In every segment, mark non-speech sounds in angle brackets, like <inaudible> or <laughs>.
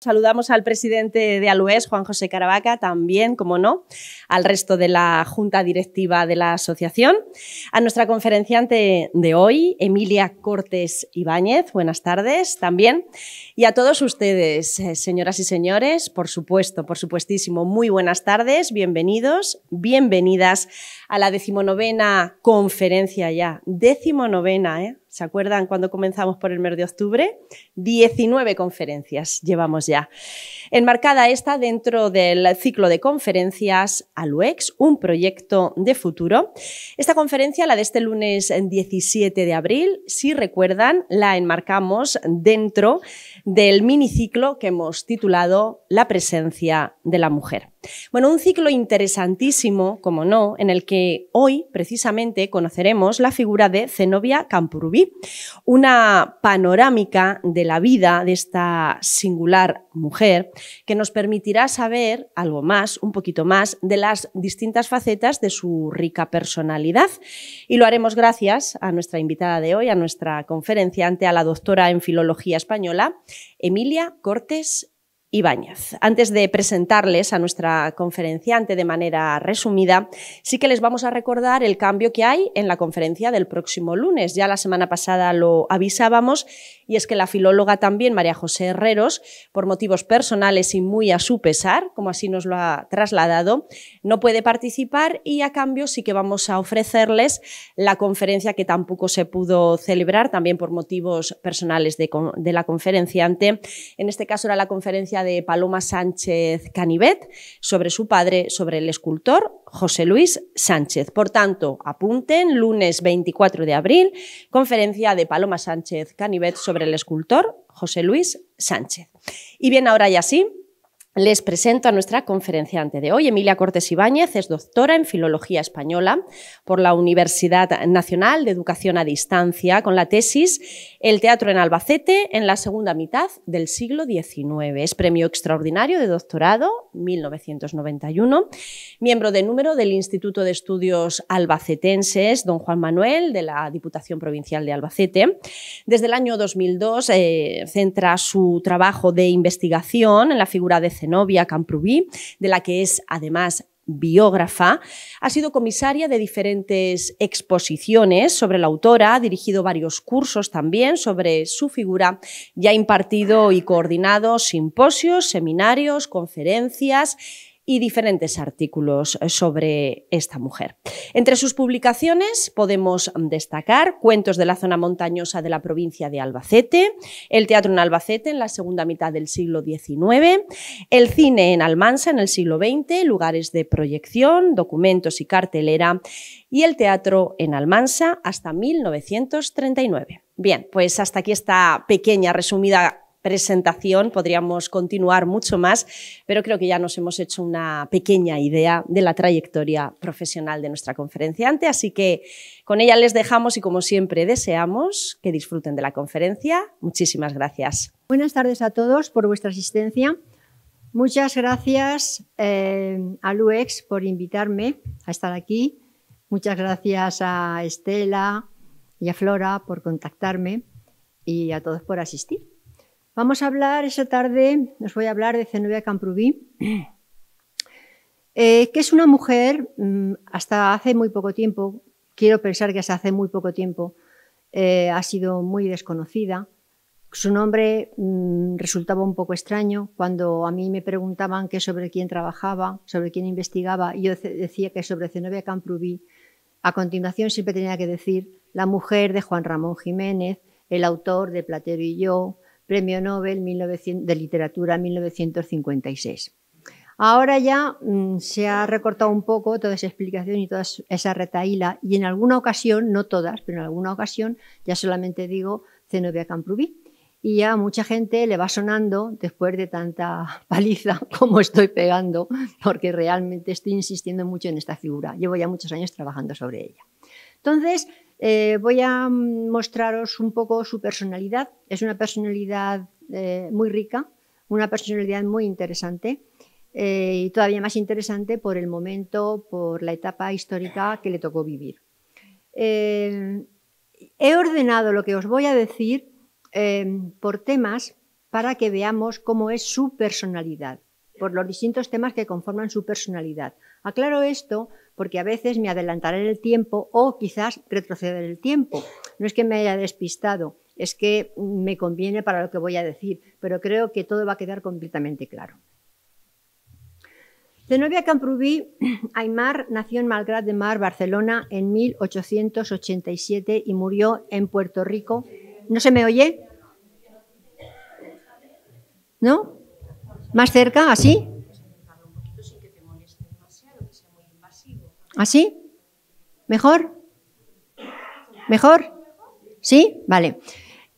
Saludamos al presidente de Alués, Juan José Caravaca, también, como no, al resto de la junta directiva de la asociación, a nuestra conferenciante de hoy, Emilia Cortés Ibáñez, buenas tardes también, y a todos ustedes, eh, señoras y señores, por supuesto, por supuestísimo, muy buenas tardes, bienvenidos, bienvenidas a la decimonovena conferencia ya, decimonovena, ¿eh? ¿Se acuerdan cuando comenzamos por el mes de octubre? 19 conferencias llevamos ya. Enmarcada esta dentro del ciclo de conferencias ALUEX, un proyecto de futuro. Esta conferencia, la de este lunes 17 de abril, si recuerdan, la enmarcamos dentro del miniciclo que hemos titulado La presencia de la mujer. Bueno, un ciclo interesantísimo, como no, en el que hoy precisamente conoceremos la figura de Zenobia Campurubí, una panorámica de la vida de esta singular mujer que nos permitirá saber algo más, un poquito más, de las distintas facetas de su rica personalidad. Y lo haremos gracias a nuestra invitada de hoy, a nuestra conferenciante, a la doctora en Filología Española, Emilia Cortés Ibáñez. Antes de presentarles a nuestra conferenciante de manera resumida, sí que les vamos a recordar el cambio que hay en la conferencia del próximo lunes. Ya la semana pasada lo avisábamos y es que la filóloga también, María José Herreros, por motivos personales y muy a su pesar, como así nos lo ha trasladado, no puede participar y a cambio sí que vamos a ofrecerles la conferencia que tampoco se pudo celebrar, también por motivos personales de, de la conferenciante. En este caso era la conferencia de Paloma Sánchez Canivet sobre su padre, sobre el escultor José Luis Sánchez. Por tanto, apunten, lunes 24 de abril, conferencia de Paloma Sánchez Canivet sobre el escultor José Luis Sánchez. Y bien, ahora ya sí, les presento a nuestra conferenciante de hoy, Emilia Cortés Ibáñez, es doctora en Filología Española por la Universidad Nacional de Educación a Distancia, con la tesis El teatro en Albacete en la segunda mitad del siglo XIX. Es premio extraordinario de doctorado 1991, miembro de número del Instituto de Estudios Albacetenses Don Juan Manuel de la Diputación Provincial de Albacete. Desde el año 2002 eh, centra su trabajo de investigación en la figura de novia Camprubí, de la que es además biógrafa, ha sido comisaria de diferentes exposiciones sobre la autora, ha dirigido varios cursos también sobre su figura y ha impartido y coordinado simposios, seminarios, conferencias y diferentes artículos eh, sobre esta mujer. Entre sus publicaciones podemos mm, destacar Cuentos de la zona montañosa de la provincia de Albacete, el teatro en Albacete en la segunda mitad del siglo XIX, el cine en Almansa en el siglo XX, lugares de proyección, documentos y cartelera, y el teatro en Almansa hasta 1939. Bien, pues hasta aquí esta pequeña resumida presentación. Podríamos continuar mucho más, pero creo que ya nos hemos hecho una pequeña idea de la trayectoria profesional de nuestra conferenciante, así que con ella les dejamos y como siempre deseamos que disfruten de la conferencia. Muchísimas gracias. Buenas tardes a todos por vuestra asistencia. Muchas gracias eh, a Luex por invitarme a estar aquí. Muchas gracias a Estela y a Flora por contactarme y a todos por asistir. Vamos a hablar esa tarde, os voy a hablar de Zenobia Camprubí, eh, que es una mujer, mm, hasta hace muy poco tiempo, quiero pensar que hasta hace muy poco tiempo, eh, ha sido muy desconocida. Su nombre mm, resultaba un poco extraño cuando a mí me preguntaban que sobre quién trabajaba, sobre quién investigaba. Yo decía que sobre Zenobia Camprubí. A continuación siempre tenía que decir la mujer de Juan Ramón Jiménez, el autor de Platero y yo, Premio Nobel 1900, de Literatura 1956. Ahora ya mm, se ha recortado un poco toda esa explicación y toda esa retaíla, y en alguna ocasión, no todas, pero en alguna ocasión, ya solamente digo Zenobia Camprubí, y ya mucha gente le va sonando después de tanta <laughs> paliza como estoy pegando, porque realmente estoy insistiendo mucho en esta figura. Llevo ya muchos años trabajando sobre ella. Entonces, eh, voy a mostraros un poco su personalidad. Es una personalidad eh, muy rica, una personalidad muy interesante eh, y todavía más interesante por el momento, por la etapa histórica que le tocó vivir. he ordenado lo que os voy a decir por temas para que veamos cómo es su personalidad, por los distintos temas que conforman su personalidad. Aclaro esto porque a veces me adelantaré en el tiempo o quizás retroceder el tiempo. No es que me haya despistado, es que me conviene para lo que voy a decir, pero creo que todo va a quedar completamente claro. Novia Camprubí <clears throat> Aymar nació en Malgrat de Mar, Barcelona, en 1887 y murió en Puerto Rico. ¿No se me oye? ¿No? ¿Más cerca? ¿Así? ¿Así? ¿Mejor? ¿Mejor? ¿Sí? Vale.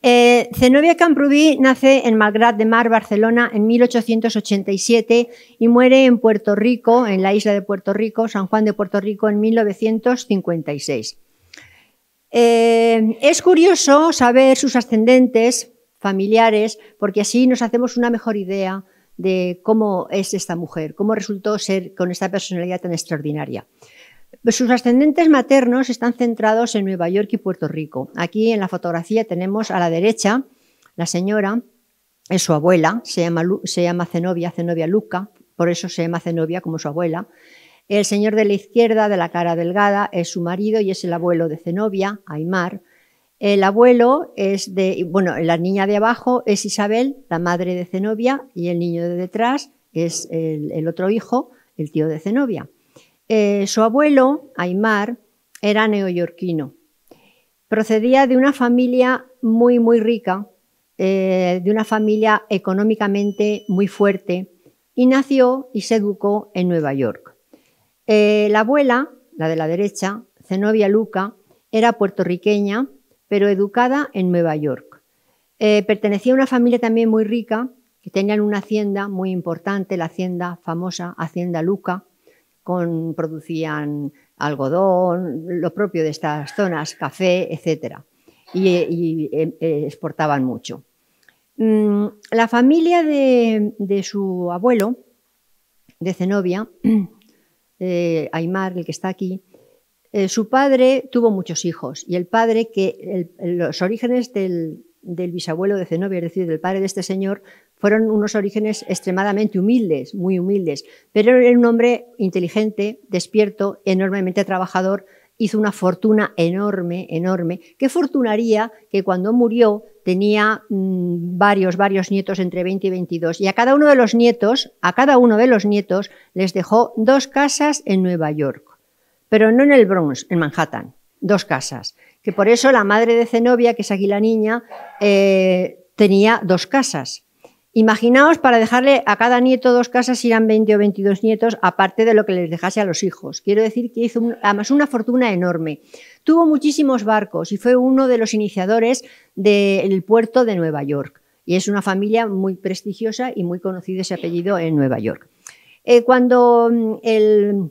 Eh, Zenobia Camprubí nace en Malgrat de Mar, Barcelona, en 1887 y muere en Puerto Rico, en la isla de Puerto Rico, San Juan de Puerto Rico, en 1956. Eh, es curioso saber sus ascendentes familiares, porque así nos hacemos una mejor idea de cómo es esta mujer, cómo resultó ser con esta personalidad tan extraordinaria. Sus ascendentes maternos están centrados en Nueva York y Puerto Rico. Aquí en la fotografía tenemos a la derecha la señora, es su abuela, se llama, se llama Zenobia, Zenobia Luca, por eso se llama Zenobia como su abuela. El señor de la izquierda, de la cara delgada, es su marido y es el abuelo de Zenobia, Aymar. El abuelo es de, bueno, la niña de abajo es Isabel, la madre de Zenobia, y el niño de detrás es el, el otro hijo, el tío de Zenobia. Eh, su abuelo, Aymar, era neoyorquino. Procedía de una familia muy, muy rica, eh, de una familia económicamente muy fuerte, y nació y se educó en Nueva York. Eh, la abuela, la de la derecha, Zenobia Luca, era puertorriqueña, pero educada en Nueva York. pertenecía a una familia también muy rica, que tenían una hacienda muy importante, la hacienda famosa Hacienda Luca, producían algodón, lo propio de estas zonas, café, etcétera, Y, eh, eh, exportaban mucho. Mm, la familia de, su abuelo, de Zenobia, <clears throat> eh, Aymar, el que está aquí, su padre tuvo muchos hijos y el padre que los orígenes del, del bisabuelo de Zenobia, es decir, del padre de este señor, fueron unos orígenes extremadamente humildes, muy humildes, pero era un hombre inteligente, despierto, enormemente trabajador, hizo una fortuna enorme, enorme, Qué fortunaría que cuando murió tenía mm, varios, varios nietos entre 20 y 22. Y a cada uno de los nietos, a cada uno de los nietos les dejó dos casas en Nueva York, pero no en el Bronx, en Manhattan, dos casas. Que por eso la madre de Zenobia, que es aquí la niña, eh, tenía dos casas, Imaginaos para dejarle a cada nieto dos casas, eran 20 o 22 nietos, aparte de lo que les dejase a los hijos. Quiero decir que hizo además una fortuna enorme. Tuvo muchísimos barcos y fue uno de los iniciadores del puerto de Nueva York. Y es una familia muy prestigiosa y muy conocida ese apellido en Nueva York. Eh, cuando mm, el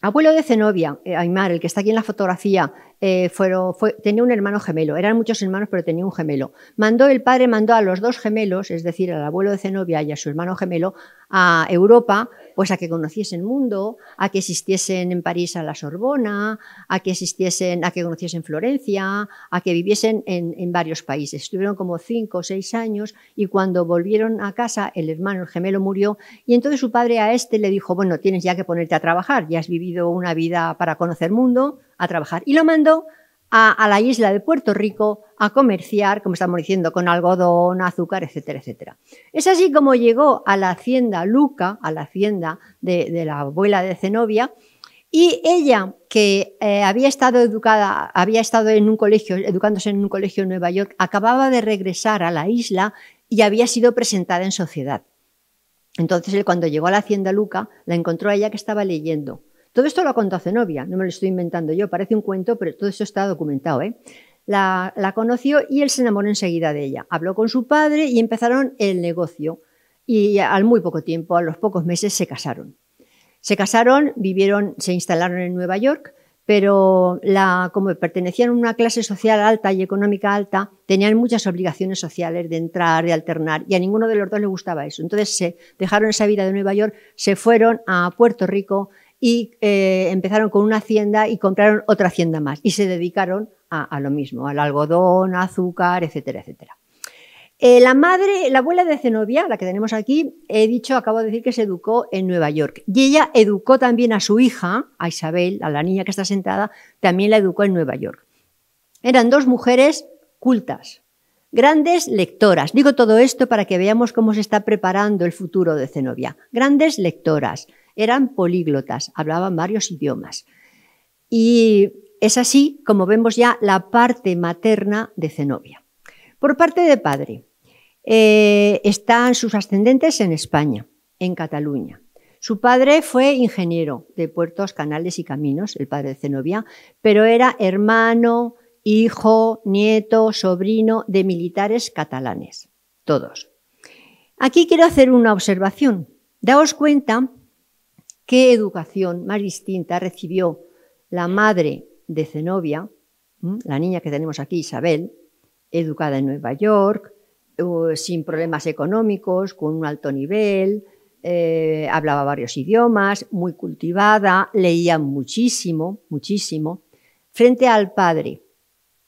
abuelo de Zenobia, eh, Aymar, el que está aquí en la fotografía, eh, fueron, fue, tenía un hermano gemelo, eran muchos hermanos, pero tenía un gemelo. Mandó el padre, mandó a los dos gemelos, es decir, al abuelo de Zenobia y a su hermano gemelo, a Europa, pues a que conociesen el mundo, a que existiesen en París a la Sorbona, a que existiesen, a que conociesen Florencia, a que viviesen en, varios países. Estuvieron como cinco o seis años y cuando volvieron a casa, el hermano, gemelo murió y entonces su padre a este le dijo, bueno, tienes ya que ponerte a trabajar, ya has vivido una vida para conocer mundo, a trabajar. Y lo mandó a, la isla de Puerto Rico a comerciar, como estamos diciendo, con algodón, azúcar, etcétera, etcétera. Es así como llegó a la hacienda Luca, a la hacienda de, la abuela de Zenobia, y ella, que eh, había estado educada, había estado en un colegio, educándose en un colegio en Nueva York, acababa de regresar a la isla y había sido presentada en sociedad. Entonces él cuando llegó a la hacienda Luca, la encontró ella que estaba leyendo todo esto lo contó contado Zenobia, no me lo estoy inventando yo, parece un cuento, pero todo esto está documentado. ¿eh? La, conoció y él se enamoró enseguida de ella. Habló con su padre y empezaron el negocio. Y al muy poco tiempo, a los pocos meses, se casaron. Se casaron, vivieron, se instalaron en Nueva York, pero como pertenecían a una clase social alta y económica alta, tenían muchas obligaciones sociales de entrar, de alternar, y a ninguno de los dos le gustaba eso. Entonces se dejaron esa vida de Nueva York, se fueron a Puerto Rico, y eh, empezaron con una hacienda y compraron otra hacienda más y se dedicaron a, lo mismo, al algodón, azúcar, etcétera, etcétera. Eh, la madre, la abuela de Zenobia, la que tenemos aquí, he dicho, acabo de decir que se educó en Nueva York. Y ella educó también a su hija, a Isabel, a la niña que está sentada, también la educó en Nueva York. Eran dos mujeres cultas, grandes lectoras. Digo todo esto para que veamos cómo se está preparando el futuro de Zenobia. Grandes lectoras, eran políglotas, hablaban varios idiomas. Y es así como vemos ya la parte materna de Zenobia. Por parte de padre, eh, están sus ascendentes en España, en Cataluña. Su padre fue ingeniero de puertos, canales y caminos, el padre de Zenobia, pero era hermano, hijo, nieto, sobrino de militares catalanes, todos. Aquí quiero hacer una observación. Daos cuenta qué educación más distinta recibió la madre de Zenobia, la niña que tenemos aquí, Isabel, educada en Nueva York, eh, sin problemas económicos, con un alto nivel, eh, hablaba varios idiomas, muy cultivada, leía muchísimo, muchísimo, frente al padre,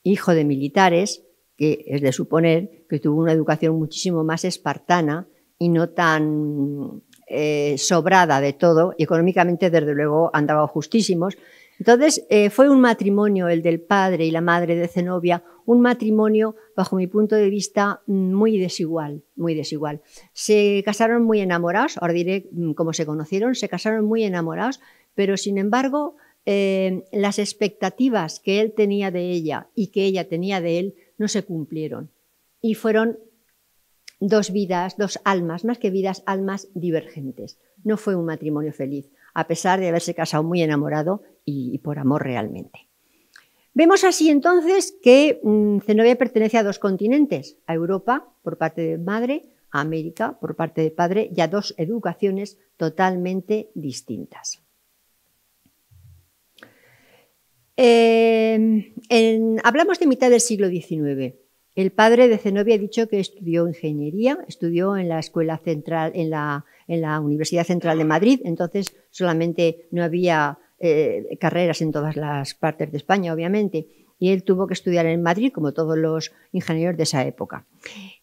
hijo de militares, que es de suponer que tuvo una educación muchísimo más espartana y no tan eh, sobrada de todo, y económicamente desde luego andaba justísimos. Entonces eh, fue un matrimonio, el del padre y la madre de Zenobia, un matrimonio, bajo mi punto de vista, muy desigual, muy desigual. Se casaron muy enamorados, ahora diré mm, cómo se conocieron, se casaron muy enamorados, pero sin embargo eh, las expectativas que él tenía de ella y que ella tenía de él no se cumplieron y fueron dos vidas, dos almas, más que vidas, almas divergentes. No fue un matrimonio feliz, a pesar de haberse casado muy enamorado y, por amor realmente. Vemos así entonces que mm, Zenobia pertenece a dos continentes, a Europa por parte de madre, a América por parte de padre y a dos educaciones totalmente distintas. Eh, hablamos de mitad del siglo XIX. El padre de Zenobia ha dicho que estudió ingeniería, estudió en la Escuela Central, en la, Universidad Central de Madrid, entonces solamente no había eh, carreras en todas las partes de España, obviamente, y él tuvo que estudiar en Madrid, como todos los ingenieros de esa época.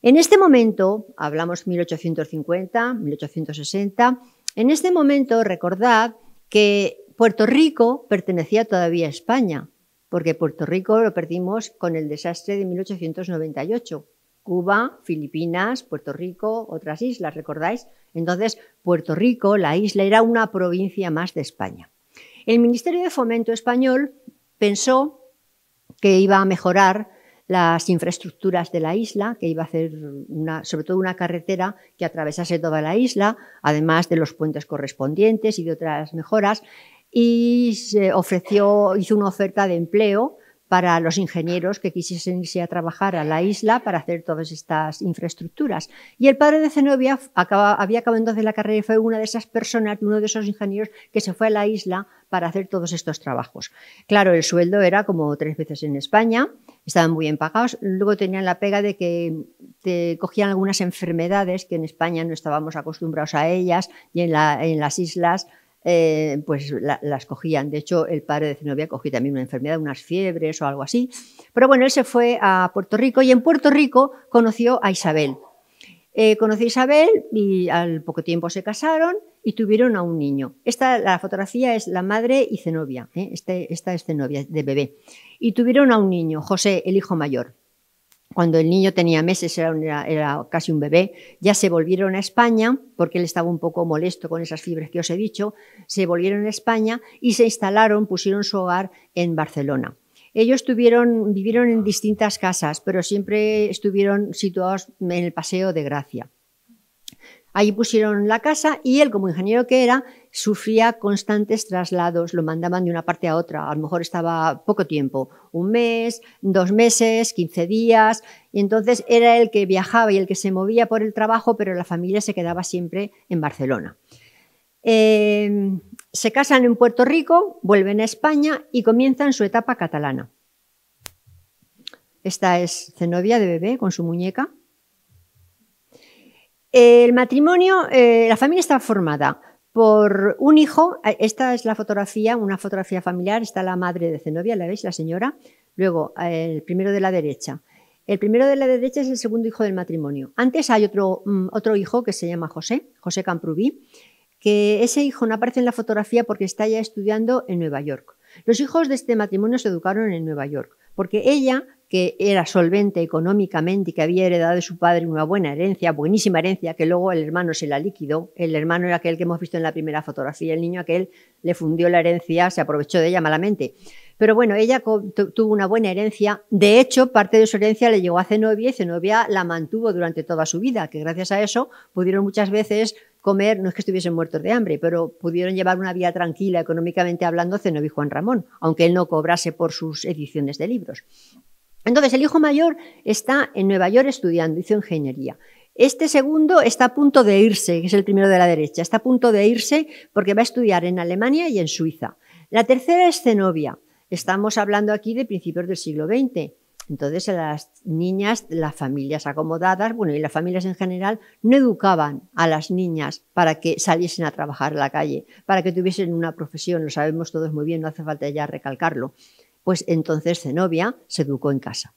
En este momento, hablamos 1850, 1860, en este momento recordad que Puerto Rico pertenecía todavía a España, porque Puerto Rico lo perdimos con el desastre de 1898. Cuba, Filipinas, Puerto Rico, otras islas, ¿recordáis? Entonces, Puerto Rico, la isla, era una provincia más de España. El Ministerio de Fomento español pensó que iba a mejorar las infraestructuras de la isla, que iba a hacer sobre todo una carretera que atravesase toda la isla, además de los puentes correspondientes y de otras mejoras, y se ofreció, hizo una oferta de empleo para los ingenieros que quisiesen irse a trabajar a la isla para hacer todas estas infraestructuras. Y el padre de Zenobia había acabado entonces la carrera y fue una de esas personas, uno de esos ingenieros que se fue a la isla para hacer todos estos trabajos. Claro, el sueldo era como tres veces en España, estaban muy bien pagados, luego tenían la pega de que te cogían algunas enfermedades que en España no estábamos acostumbrados a ellas y en las islas eh, pues las cogían. De hecho, el padre de Zenobia cogía también una enfermedad, unas fiebres o algo así. Pero bueno, él se fue a Puerto Rico y en Puerto Rico conoció a Isabel. Eh, conoció a Isabel y al poco tiempo se casaron y tuvieron a un niño. Esta, la fotografía es la madre y Zenobia, ¿eh? este, esta es Zenobia de bebé. Y tuvieron a un niño, José, el hijo mayor cuando el niño tenía meses, era, casi un bebé, ya se volvieron a España, porque él estaba un poco molesto con esas fibras que os he dicho, se volvieron a España y se instalaron, pusieron su hogar en Barcelona. Ellos vivieron en distintas casas, pero siempre estuvieron situados en el Paseo de Gracia. Allí pusieron la casa y él, como ingeniero que era, sufría constantes traslados, lo mandaban de una parte a otra, a lo mejor estaba poco tiempo, un mes, dos meses, quince días, y entonces era el que viajaba y el que se movía por el trabajo, pero la familia se quedaba siempre en Barcelona. Em, se casan en Puerto Rico, vuelven a España y comienzan su etapa catalana. Esta es Zenobia de bebé con su muñeca. El matrimonio, eh, la familia está formada por un hijo, eh, esta es la fotografía, una fotografía familiar, está la madre de Zenobia, la veis, la señora, luego el primero de la derecha. El primero de la derecha es el segundo hijo del matrimonio. Antes hay otro, mm, otro hijo que se llama José, José Camprubí, que ese hijo no aparece en la fotografía porque está ya estudiando en Nueva York. Los hijos de este matrimonio se educaron en Nueva York, porque ella que era solvente económicamente y que había heredado de su padre una buena herencia, buenísima herencia, que luego el hermano se la liquidó. El hermano era aquel que hemos visto en la primera fotografía, el niño aquel le fundió la herencia, se aprovechó de ella malamente. Pero bueno, ella tuvo una buena herencia. De hecho, parte de su herencia le llegó a Zenobia y Zenobia la mantuvo durante toda su vida, que gracias a eso pudieron muchas veces comer, no es que estuviesen muertos de hambre, pero pudieron llevar una vida tranquila económicamente hablando Zenobia y Juan Ramón, aunque él no cobrase por sus ediciones de libros. Entonces, el hijo mayor está en Nueva York estudiando, hizo ingeniería. Este segundo está a punto de irse, que es el primero de la derecha, está a punto de irse porque va a estudiar en Alemania y en Suiza. La tercera es Zenobia. Estamos hablando aquí de principios del siglo XX. Entonces, las niñas, las familias acomodadas, bueno, y las familias en general, no educaban a las niñas para que saliesen a trabajar a la calle, para que tuviesen una profesión, lo sabemos todos muy bien, no hace falta ya recalcarlo pues entonces Zenobia se educó en casa,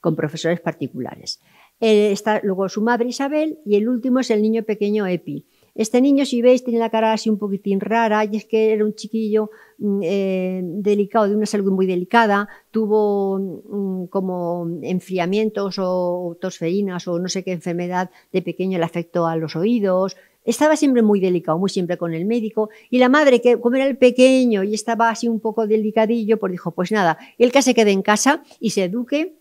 con profesores particulares. Eh, está luego su madre Isabel y el último es el niño pequeño Epi. Este niño, si veis, tiene la cara así un poquitín rara y es que era un chiquillo mm, eh, delicado, de una salud muy delicada, tuvo mm, como enfriamientos o tosferinas o no sé qué enfermedad de pequeño le afectó a los oídos, estaba siempre muy delicado, muy siempre con el médico. Y la madre, que como era el pequeño y estaba así un poco delicadillo, pues dijo, pues nada, él que se quede en casa y se eduque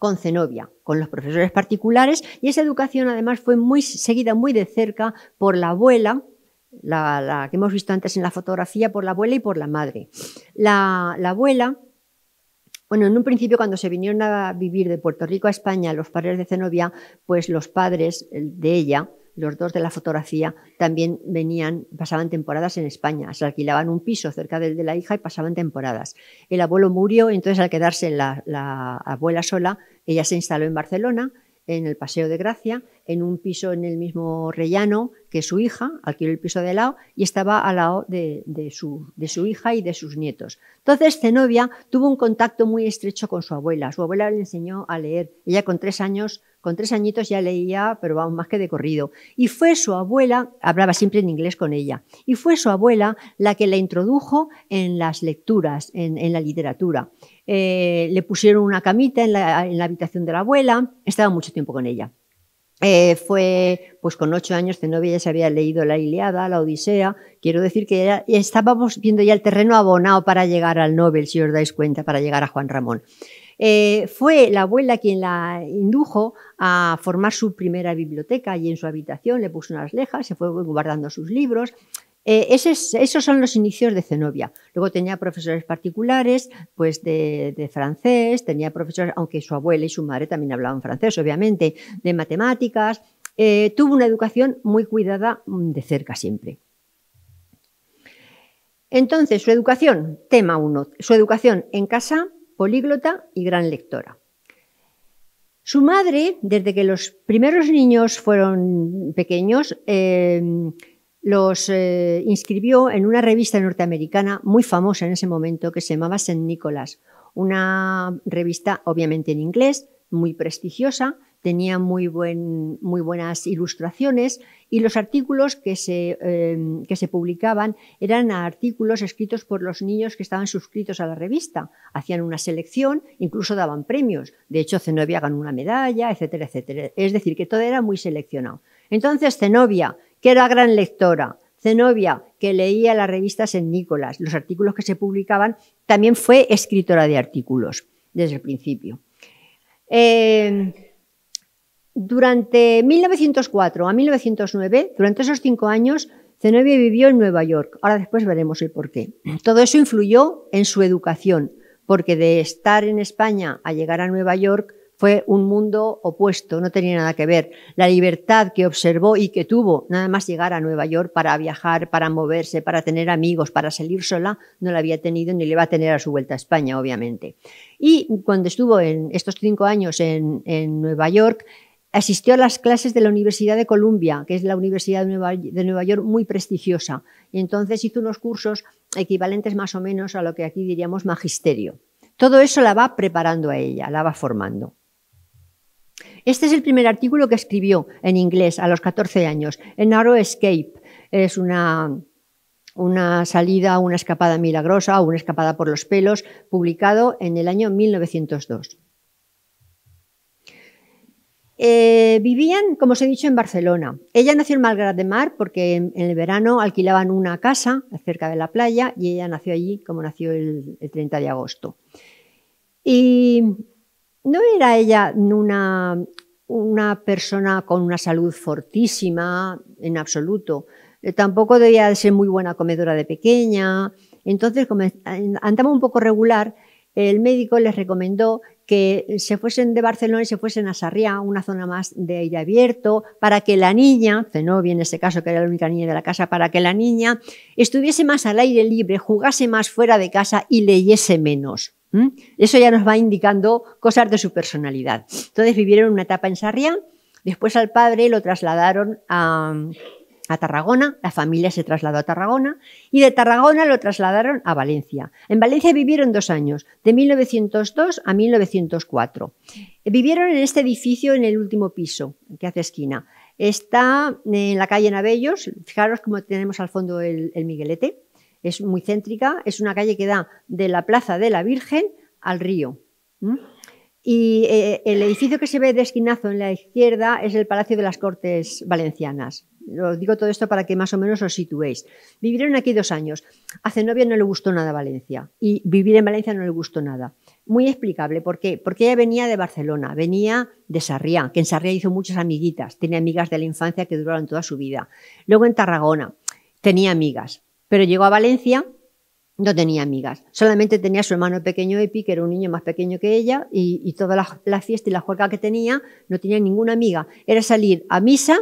con Zenobia, con los profesores particulares. Y esa educación además fue muy seguida muy de cerca por la abuela, la, que hemos visto antes en la fotografía, por la abuela y por la madre. La, la, abuela, bueno, en un principio cuando se vinieron a vivir de Puerto Rico a España los padres de Zenobia, pues los padres de ella los dos de la fotografía, también venían, pasaban temporadas en España. Se alquilaban un piso cerca del de la hija y pasaban temporadas. El abuelo murió, entonces al quedarse la, abuela sola, ella se instaló en Barcelona, en el Paseo de Gracia, en un piso en el mismo rellano que su hija, alquiló el piso de lado y estaba al lado de, su, de su hija y de sus nietos. Entonces Zenobia tuvo un contacto muy estrecho con su abuela. Su abuela le enseñó a leer. Ella con tres años con tres añitos ya leía, pero vamos, más que de corrido. Y fue su abuela, hablaba siempre en inglés con ella, y fue su abuela la que la introdujo en las lecturas, en, la literatura. Eh, le pusieron una camita en la, habitación de la abuela, estaba mucho tiempo con ella. Eh, fue, pues con ocho años de novia ya se había leído la Iliada, la Odisea. Quiero decir que estábamos viendo ya el terreno abonado para llegar al Nobel, si os dais cuenta, para llegar a Juan Ramón. Eh, fue la abuela quien la indujo a formar su primera biblioteca y en su habitación le puso unas lejas, se fue guardando sus libros. Eh, esos, son los inicios de Zenobia. Luego tenía profesores particulares, pues de, francés, tenía profesores, aunque su abuela y su madre también hablaban francés, obviamente, de matemáticas. Eh, tuvo una educación muy cuidada mm, de cerca siempre. Entonces, su educación, tema uno, su educación en casa, políglota y gran lectora. Su madre, desde que los primeros niños fueron pequeños, em, los eh, inscribió en una revista norteamericana muy famosa en ese momento que se llamaba St. Nicholas, una revista obviamente en inglés, muy prestigiosa, tenía muy, buen, muy buenas ilustraciones y los artículos que se, eh, que se publicaban eran artículos escritos por los niños que estaban suscritos a la revista. Hacían una selección, incluso daban premios. De hecho, Zenobia ganó una medalla, etcétera, etcétera. Es decir, que todo era muy seleccionado. Entonces, Zenobia, que era gran lectora, Zenobia, que leía las revistas en Nicolás, los artículos que se publicaban, también fue escritora de artículos desde el principio. Eh, durante 1904 a 1909, durante esos cinco años, Zenobia vivió en Nueva York. Ahora después veremos el por qué. Todo eso influyó en su educación, porque de estar en España a llegar a Nueva York fue un mundo opuesto, no tenía nada que ver. La libertad que observó y que tuvo nada más llegar a Nueva York para viajar, para moverse, para tener amigos, para salir sola, no la había tenido ni le va a tener a su vuelta a España, obviamente. Y cuando estuvo en estos cinco años en, en Nueva York, asistió a las clases de la Universidad de Columbia, que es la Universidad de Nueva, York muy prestigiosa, y entonces hizo unos cursos equivalentes más o menos a lo que aquí diríamos magisterio. Todo eso la va preparando a ella, la va formando. Este es el primer artículo que escribió en inglés a los 14 años, en Narrow Escape. Es una, una salida, una escapada milagrosa o una escapada por los pelos, publicado en el año 1902. Eh, vivían, como os he dicho, en Barcelona. Ella nació en Malgrat de Mar porque en, el verano alquilaban una casa cerca de la playa y ella nació allí, como nació el, 30 de agosto. Y no era ella una, persona con una salud fortísima en absoluto. Eh, tampoco debía de ser muy buena comedora de pequeña. Entonces, como eh, andaba un poco regular, el médico les recomendó que se fuesen de Barcelona y se fuesen a Sarriá, una zona más de aire abierto, para que la niña, Zenobia en este caso, que era la única niña de la casa, para que la niña estuviese más al aire libre, jugase más fuera de casa y leyese menos. Eso ya nos va indicando cosas de su personalidad. Entonces vivieron una etapa en Sarriá, después al padre lo trasladaron a a Tarragona, la familia se trasladó a Tarragona y de Tarragona lo trasladaron a Valencia. En Valencia vivieron dos años, de 1902 a 1904. Vivieron en este edificio en el último piso, que hace esquina. Está en la calle Navellos, fijaros cómo tenemos al fondo el, Miguelete, es muy céntrica, es una calle que da de la Plaza de la Virgen al río. Y eh, el edificio que se ve de esquinazo en la izquierda es el Palacio de las Cortes Valencianas lo digo todo esto para que más o menos os situéis. Vivieron aquí dos años. Hace novia no le gustó nada Valencia y vivir en Valencia no le gustó nada. Muy explicable, ¿por qué? Porque ella venía de Barcelona, venía de Sarriá, que en Sarriá hizo muchas amiguitas, tenía amigas de la infancia que duraron toda su vida. Luego en Tarragona tenía amigas, pero llegó a Valencia no tenía amigas, solamente tenía a su hermano pequeño Epi, que era un niño más pequeño que ella, y, toda la, la, fiesta y la juerga que tenía, no tenía ninguna amiga. Era salir a misa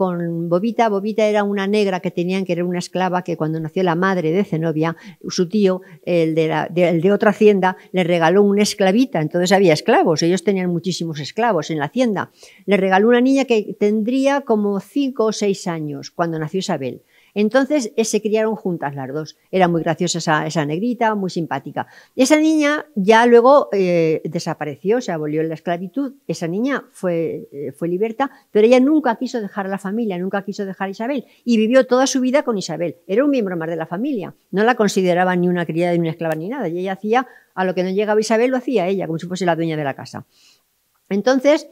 con, Bobita. Bobita era una negra que tenían que era una esclava que cuando nació la madre de Zenobia, su tío, el de, de otra hacienda, le regaló una esclavita. Entonces había esclavos, ellos tenían muchísimos esclavos en la hacienda. Le regaló una niña que tendría como cinco o seis años cuando nació Isabel. Entonces eh, se criaron juntas las dos. Era muy graciosa esa, negrita, muy simpática. Esa niña ya luego eh, desapareció, se abolió la esclavitud. Esa niña fue, eh, fue liberta, pero ella nunca quiso dejar a la familia, nunca quiso dejar a Isabel y vivió toda su vida con Isabel. Era un miembro más de la familia. No la consideraba ni una criada, ni una esclava, ni nada. Y ella hacía, a lo que no llegaba Isabel, lo hacía ella, como si fuese la dueña de la casa. Entonces,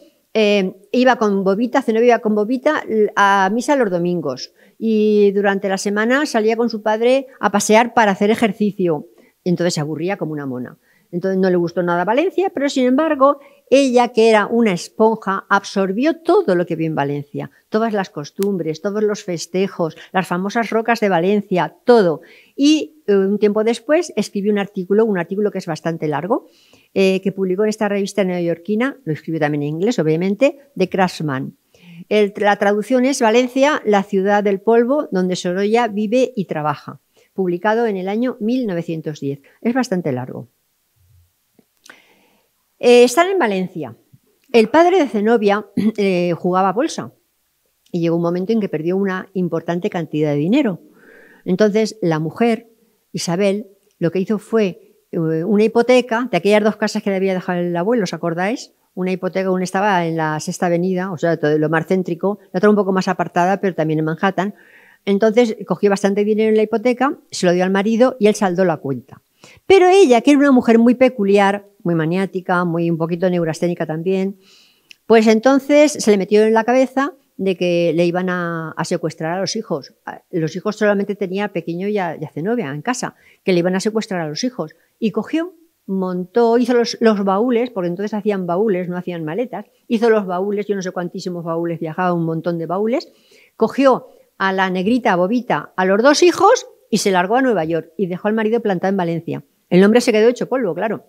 iba con Bobita, Zenobia iba con Bobita a misa los domingos y durante la semana salía con su padre a pasear para hacer ejercicio. Entonces se aburría como una mona. Entonces no le gustó nada Valencia, pero sin embargo, ella que era una esponja, absorbió todo lo que vio en Valencia, todas las costumbres, todos los festejos, las famosas rocas de Valencia, todo. Y eh, un tiempo después escribió un artículo, un artículo que es bastante largo, eh, que publicó en esta revista neoyorquina, lo escribió también en inglés, obviamente, de Crashman la traducción es Valencia, la ciudad del polvo, donde Sorolla vive y trabaja, publicado en el año 1910. Es bastante largo. Eh, están en Valencia. El padre de Zenobia <clears throat> eh, jugaba bolsa y llegó un momento en que perdió una importante cantidad de dinero. Entonces la mujer, Isabel, lo que hizo fue eh, una hipoteca de aquellas dos casas que le había dejado el abuelo, ¿os acordáis? una hipoteca, una estaba en la Sexta Avenida, o sea, todo lo más céntrico, la otra un poco más apartada, pero también en Manhattan. Entonces cogió bastante dinero en la hipoteca, se lo dio al marido y él saldó la cuenta. Pero ella, que era una mujer muy peculiar, muy maniática, muy un poquito neurasténica también, pues entonces se le metió en la cabeza de que le iban a, secuestrar a los hijos. Los hijos solamente tenía pequeño y y a en casa, que le iban a secuestrar a los hijos. Y cogió montó, hizo los, baúles, porque entonces hacían baúles, no hacían maletas, hizo los baúles, yo no sé cuantísimos baúles, viajaba un montón de baúles, cogió a la negrita Bobita, a los dos hijos y se largó a Nueva York y dejó al marido plantado en Valencia. El nombre se quedó hecho polvo, claro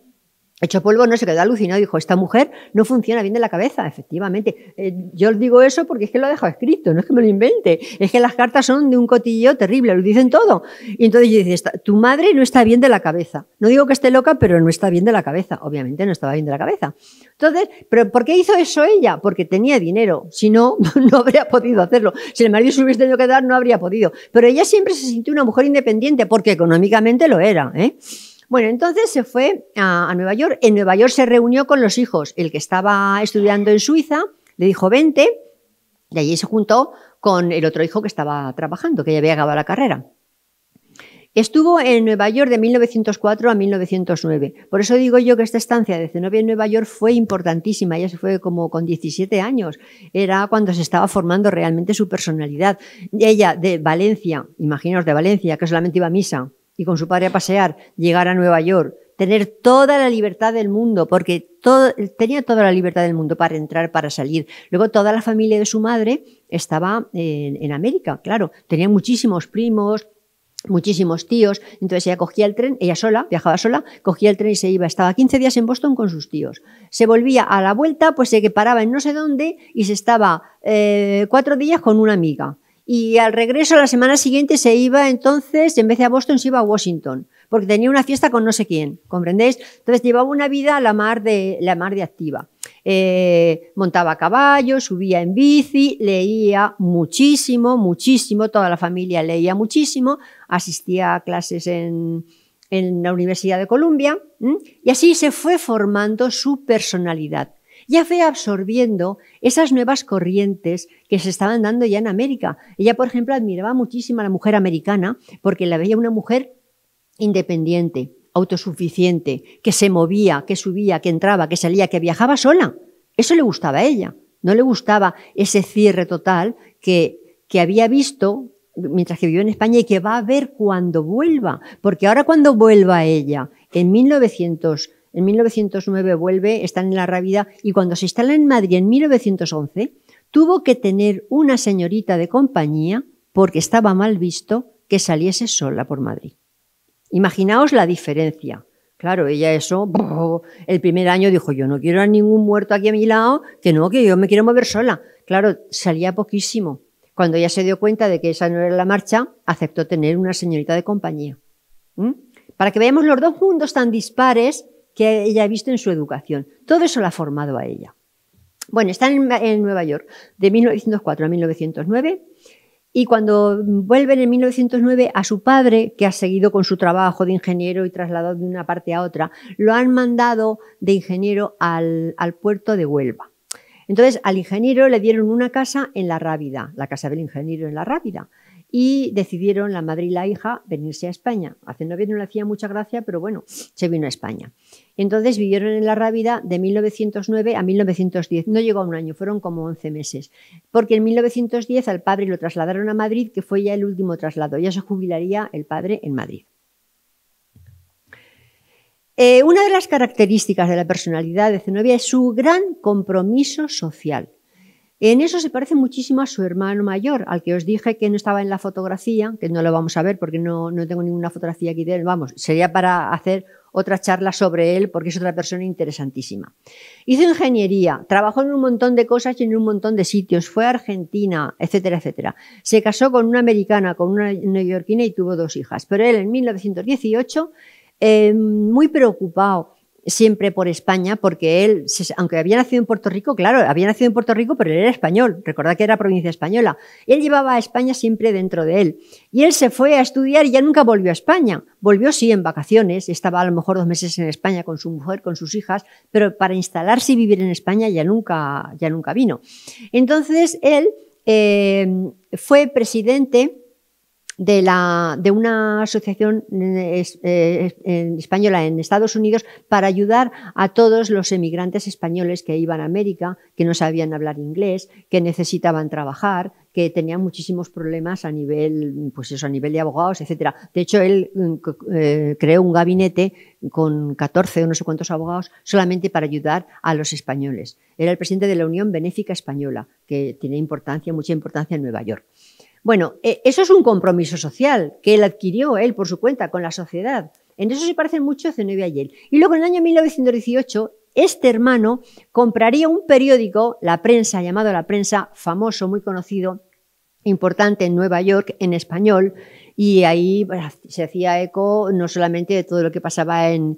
hecho polvo, no se quedó alucinado, dijo, esta mujer no funciona bien de la cabeza, efectivamente. Eh, ...yo yo digo eso porque es que lo ha dejado escrito, no es que me lo invente, es que las cartas son de un cotillo terrible, lo dicen todo. Y entonces yo dice, tu madre no está bien de la cabeza. No digo que esté loca, pero no está bien de la cabeza, obviamente no estaba bien de la cabeza. Entonces, ¿pero ¿por qué hizo eso ella? Porque tenía dinero, si no, <laughs> no habría podido hacerlo. Si el marido se hubiese tenido que dar, no habría podido. Pero ella siempre se sintió una mujer independiente porque económicamente lo era. ¿eh? Bueno, entonces se fue a, Nueva York. En Nueva York se reunió con los hijos. El que estaba estudiando en Suiza le dijo, 20 Y allí se juntó con el otro hijo que estaba trabajando, que ya había acabado la carrera. Estuvo en Nueva York de 1904 a 1909. Por eso digo yo que esta estancia de Zenobia en Nueva York fue importantísima. Ella se fue como con 17 años. Era cuando se estaba formando realmente su personalidad. Ella de Valencia, imaginaos de Valencia, que solamente iba a misa, y con su padre a pasear, llegar a Nueva York, tener toda la libertad del mundo, porque tenía toda la libertad del mundo para entrar, para salir. Luego toda la familia de su madre estaba en, América, claro, tenía muchísimos primos, muchísimos tíos. Entonces ella cogía el tren, ella sola, viajaba sola, cogía el tren y se iba. Estaba 15 días en Boston con sus tíos. Se volvía a la vuelta, pues se paraba en no sé dónde y se estaba eh, cuatro días con una amiga. Y al regreso, la semana siguiente, se iba entonces, en vez de a Boston, se iba a Washington, porque tenía una fiesta con no sé quién, ¿comprendéis? Entonces llevaba una vida a la mar de, la mar de activa. Eh, montaba a caballo, subía en bici, leía muchísimo, muchísimo, toda la familia leía muchísimo, asistía a clases en, en la Universidad de Columbia, y así se fue formando su personalidad ya fue absorbiendo esas nuevas corrientes que se estaban dando ya en América. Ella, por ejemplo, admiraba muchísimo a la mujer americana porque la veía una mujer independiente, autosuficiente, que se movía, que subía, que entraba, que salía, que viajaba sola. Eso le gustaba a ella. No le gustaba ese cierre total que, había visto mientras que vivió en España y que va a ver cuando vuelva, porque ahora cuando vuelva ella, en 1900 en 1909 vuelve, está en la rabida y cuando se instala en Madrid en 1911, tuvo que tener una señorita de compañía porque estaba mal visto que saliese sola por Madrid. Imaginaos la diferencia. Claro, ella eso, el primer año dijo, yo no quiero a ningún muerto aquí a mi lado, que no, que yo me quiero mover sola. Claro, salía poquísimo. Cuando ella se dio cuenta de que esa no era la marcha, aceptó tener una señorita de compañía. ¿Mm? Para que veamos los dos mundos tan dispares que ella ha visto en su educación. Todo eso la ha formado a ella. Bueno, están en, Nueva York de 1904 a 1909 y cuando vuelven en 1909 a su padre, que ha seguido con su trabajo de ingeniero y trasladado de una parte a otra, lo han mandado de ingeniero al, puerto de Huelva. Entonces al ingeniero le dieron una casa en La Rábida, la casa del ingeniero en La Rábida, y decidieron la madre y la hija venirse a España. Hace no no le hacía mucha gracia, pero bueno, se vino a España. Entonces vivieron en la Rábida de 1909 a 1910. No llegó a un año, fueron como 11 meses. Porque en 1910 al padre lo trasladaron a Madrid, que fue ya el último traslado. Ya se jubilaría el padre en Madrid. Eh, una de las características de la personalidad de Zenobia es su gran compromiso social. En eso se parece muchísimo a su hermano mayor, al que os dije que no estaba en la fotografía, que no lo vamos a ver porque no, tengo ninguna fotografía aquí de él. Vamos, sería para hacer otra charla sobre él porque es otra persona interesantísima. Hizo ingeniería, trabajó en un montón de cosas y en un montón de sitios, fue a Argentina, etcétera, etcétera. Se casó con una americana, con una neoyorquina y tuvo dos hijas. Pero él en 1918, eh, muy preocupado, siempre por España, porque él, aunque había nacido en Puerto Rico, claro, había nacido en Puerto Rico, pero él era español, recordad que era provincia española. Él llevaba a España siempre dentro de él. Y él se fue a estudiar y ya nunca volvió a España. Volvió sí en vacaciones, estaba a lo mejor dos meses en España con su mujer, con sus hijas, pero para instalarse y vivir en España ya nunca, ya nunca vino. Entonces él eh, fue presidente de, la, una asociación eh, eh, española en Estados Unidos para ayudar a todos los emigrantes españoles que iban a América, que no sabían hablar inglés, que necesitaban trabajar, que tenían muchísimos problemas a nivel, pues eso, a nivel de abogados, etc. De hecho, él mm, eh, creó un gabinete con 14 o no sé cuántos abogados solamente para ayudar a los españoles. Era el presidente de la Unión Benéfica Española, que tiene importancia, mucha importancia en Nueva York. Bueno, e, eso es un compromiso social que él adquirió, él por su cuenta, con la sociedad. En eso se parecen mucho Zenobia y él. Y luego en el año 1918, este hermano compraría un periódico, La Prensa, llamado La Prensa, famoso, muy conocido, importante en Nueva York, en español, y ahí se hacía eco no solamente de todo lo que pasaba en,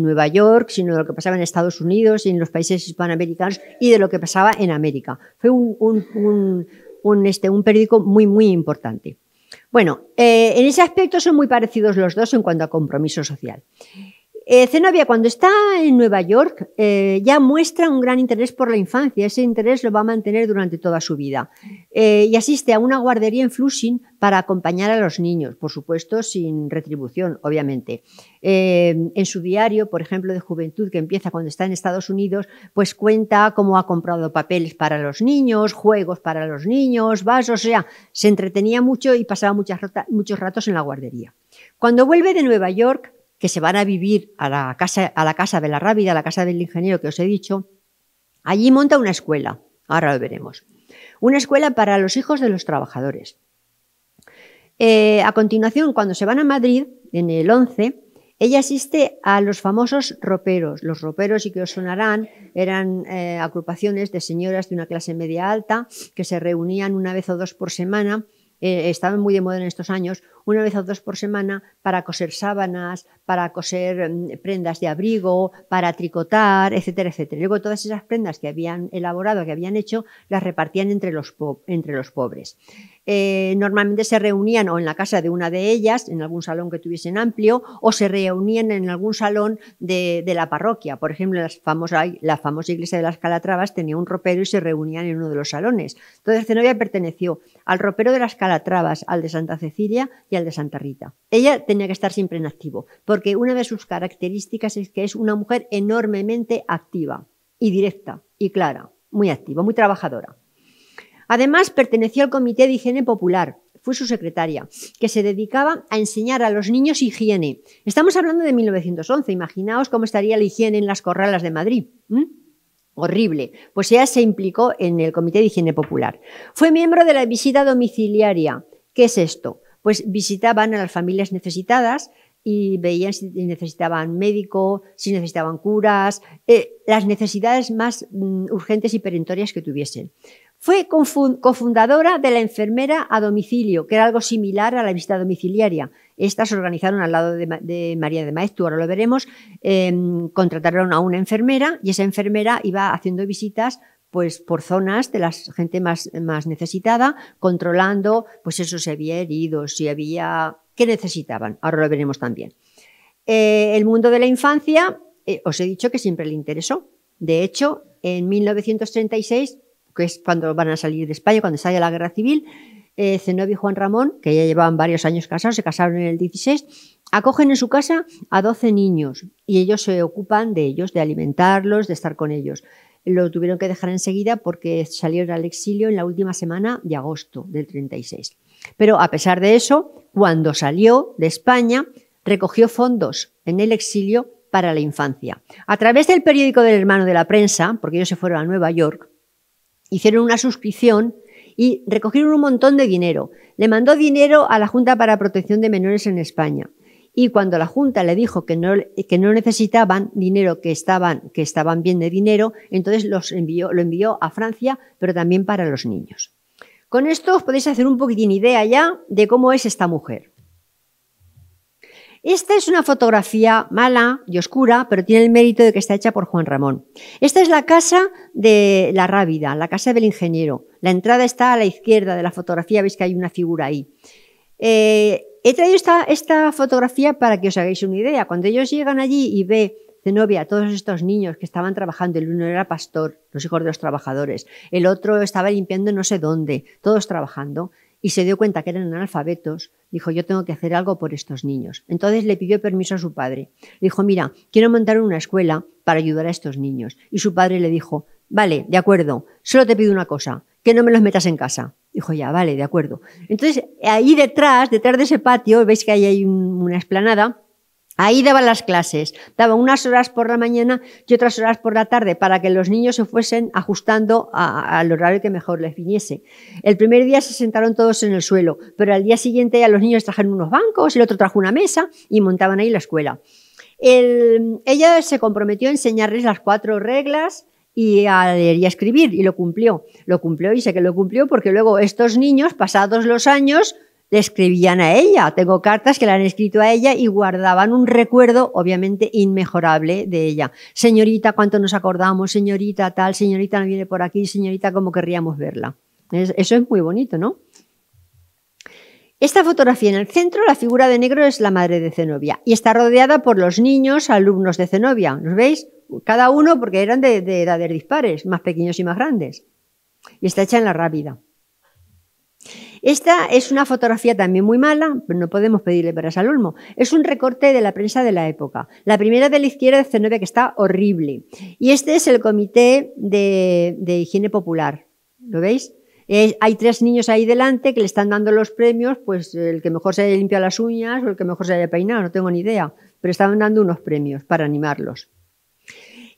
Nueva York, sino de lo que pasaba en Estados Unidos, y en los países hispanoamericanos y de lo que pasaba en América. Fue un este, un, periódico muy, muy importante. Bueno, eh, en ese aspecto son muy parecidos los dos en cuanto a compromiso social. Eh, Zenobia, cuando está en Nueva York, eh, ya muestra un gran interés por la infancia. Ese interés lo va a mantener durante toda su vida. Eh, y asiste a una guardería en Flushing para acompañar a los niños, por supuesto, sin retribución, obviamente. Eh, en su diario, por ejemplo, de juventud, que empieza cuando está en Estados Unidos, pues cuenta cómo ha comprado papeles para los niños, juegos para los niños, vasos, o sea, se entretenía mucho y pasaba muchos ratos en la guardería. Cuando vuelve de Nueva York, que se van a vivir a la casa, a la casa de la Rábida, a la casa del ingeniero que os he dicho, allí monta una escuela, ahora lo veremos, una escuela para los hijos de los trabajadores. Eh, a continuación, cuando se van a Madrid, en el 11, ella asiste a los famosos roperos. Los roperos, y que os sonarán, eran eh, agrupaciones de señoras de una clase media alta que se reunían una vez o dos por semana eh, estaban muy de moda en estos años, una vez o dos por semana para coser sábanas, para coser mm, prendas de abrigo, para tricotar, etcétera, etcétera. Luego todas esas prendas que habían elaborado, que habían hecho, las repartían entre los, entre los pobres. Eh, normalmente se reunían o en la casa de una de ellas, en algún salón que tuviesen amplio, o se reunían en algún salón de, la parroquia. Por ejemplo, la famosa iglesia de las Calatravas tenía un ropero y se reunían en uno de los salones. Entonces, Zenobia perteneció al ropero de las Calatravas, al de Santa Cecilia y al de Santa Rita. Ella tenía que estar siempre en activo, porque una de sus características es que es una mujer enormemente activa y directa y clara, muy activa, muy trabajadora. Además, perteneció al Comité de Higiene Popular, fue su secretaria, que se dedicaba a enseñar a los niños higiene. Estamos hablando de 1911, imaginaos cómo estaría la higiene en las corralas de Madrid. Horrible. Pues ella se implicó en el Comité de Higiene Popular. Fue miembro de la visita domiciliaria. ¿Qué es esto? Pues visitaban a las familias necesitadas y veían si necesitaban médico, si necesitaban curas, eh, las necesidades más mm, urgentes y perentorias que tuviesen. Fue cofundadora de la enfermera a domicilio, que era algo similar a la visita domiciliaria. Estas se organizaron al lado de, María de Maeztu, ahora lo veremos. Em, contrataron a una enfermera y esa enfermera iba haciendo visitas pues por zonas de la gente más, necesitada, controlando pues eso si había heridos, si había... ¿Qué necesitaban? Ahora lo veremos también. Eh, el mundo de la infancia, eh, os he dicho que siempre le interesó. De hecho, en 1936 cuando van a salir de España, cuando estalla la guerra civil, eh, y Juan Ramón, que ya llevaban varios años casados, se casaron en el 16, acogen en su casa a 12 niños y ellos se ocupan de ellos, de alimentarlos, de estar con ellos. Lo tuvieron que dejar enseguida porque salieron al exilio en la última semana de agosto del 36. Pero a pesar de eso, cuando salió de España, recogió fondos en el exilio para la infancia. A través del periódico del hermano de la prensa, porque ellos se fueron a Nueva York, hicieron una suscripción y recogieron un montón de dinero. Le mandó dinero a la Junta para Protección de Menores en España. Y cuando la Junta le dijo que no, necesitaban dinero, que estaban, que estaban bien de dinero, entonces los envió, lo envió a Francia, pero también para los niños. Con esto os podéis hacer un poquitín idea ya de cómo es esta mujer. Esta es una fotografía mala y oscura, pero tiene el mérito de que está hecha por Juan Ramón. Esta es la casa de la Rábida, la casa del ingeniero. La entrada está a la izquierda de la fotografía, veis que hay una figura ahí. Eh, he traído esta, fotografía para que os hagáis una idea. Cuando ellos llegan allí y ve Zenobia a todos estos niños que estaban trabajando, el uno era pastor, los hijos de los trabajadores, el otro estaba limpiando no sé dónde, todos trabajando, y se dio cuenta que eran analfabetos, Dijo, yo tengo que hacer algo por estos niños. Entonces le pidió permiso a su padre. Le dijo, mira, quiero montar una escuela para ayudar a estos niños. Y su padre le dijo, vale, de acuerdo, solo te pido una cosa, que no me los metas en casa. Dijo, ya, vale, de acuerdo. Entonces, ahí detrás, detrás de ese patio, veis que ahí hay una esplanada, Ahí daba las clases, daban unas horas por la mañana y otras horas por la tarde para que los niños se fuesen ajustando al horario que mejor les viniese. El primer día se sentaron todos en el suelo, pero al día siguiente a los niños trajeron unos bancos, el otro trajo una mesa y montaban ahí la escuela. ella se comprometió a enseñarles las cuatro reglas y a leer y a escribir y lo cumplió, lo cumplió y sé que lo cumplió porque luego estos niños, pasados los años, le escribían a ella. Tengo cartas que le han escrito a ella y guardaban un recuerdo, obviamente, inmejorable de ella. Señorita, ¿cuánto nos acordamos? Señorita, tal, señorita no viene por aquí, señorita, cómo querríamos verla. eso es muy bonito, ¿no? Esta fotografía en el centro, la figura de negro es la madre de Zenobia y está rodeada por los niños, alumnos de Zenobia. ¿Los veis? Cada uno porque eran de, de edades dispares, más pequeños y más grandes. Y está hecha en la rápida. Esta es una fotografía también muy mala, pero no podemos pedirle para al Es un recorte de la prensa de la época. La primera de la izquierda de C9 que está horrible. Y este es el Comité de, Higiene Popular. ¿Lo veis? Eh, hay tres niños ahí delante que le están dando los premios, pues el que mejor se haya limpiado las uñas o el que mejor se haya peinado, no tengo ni idea, pero estaban dando unos premios para animarlos.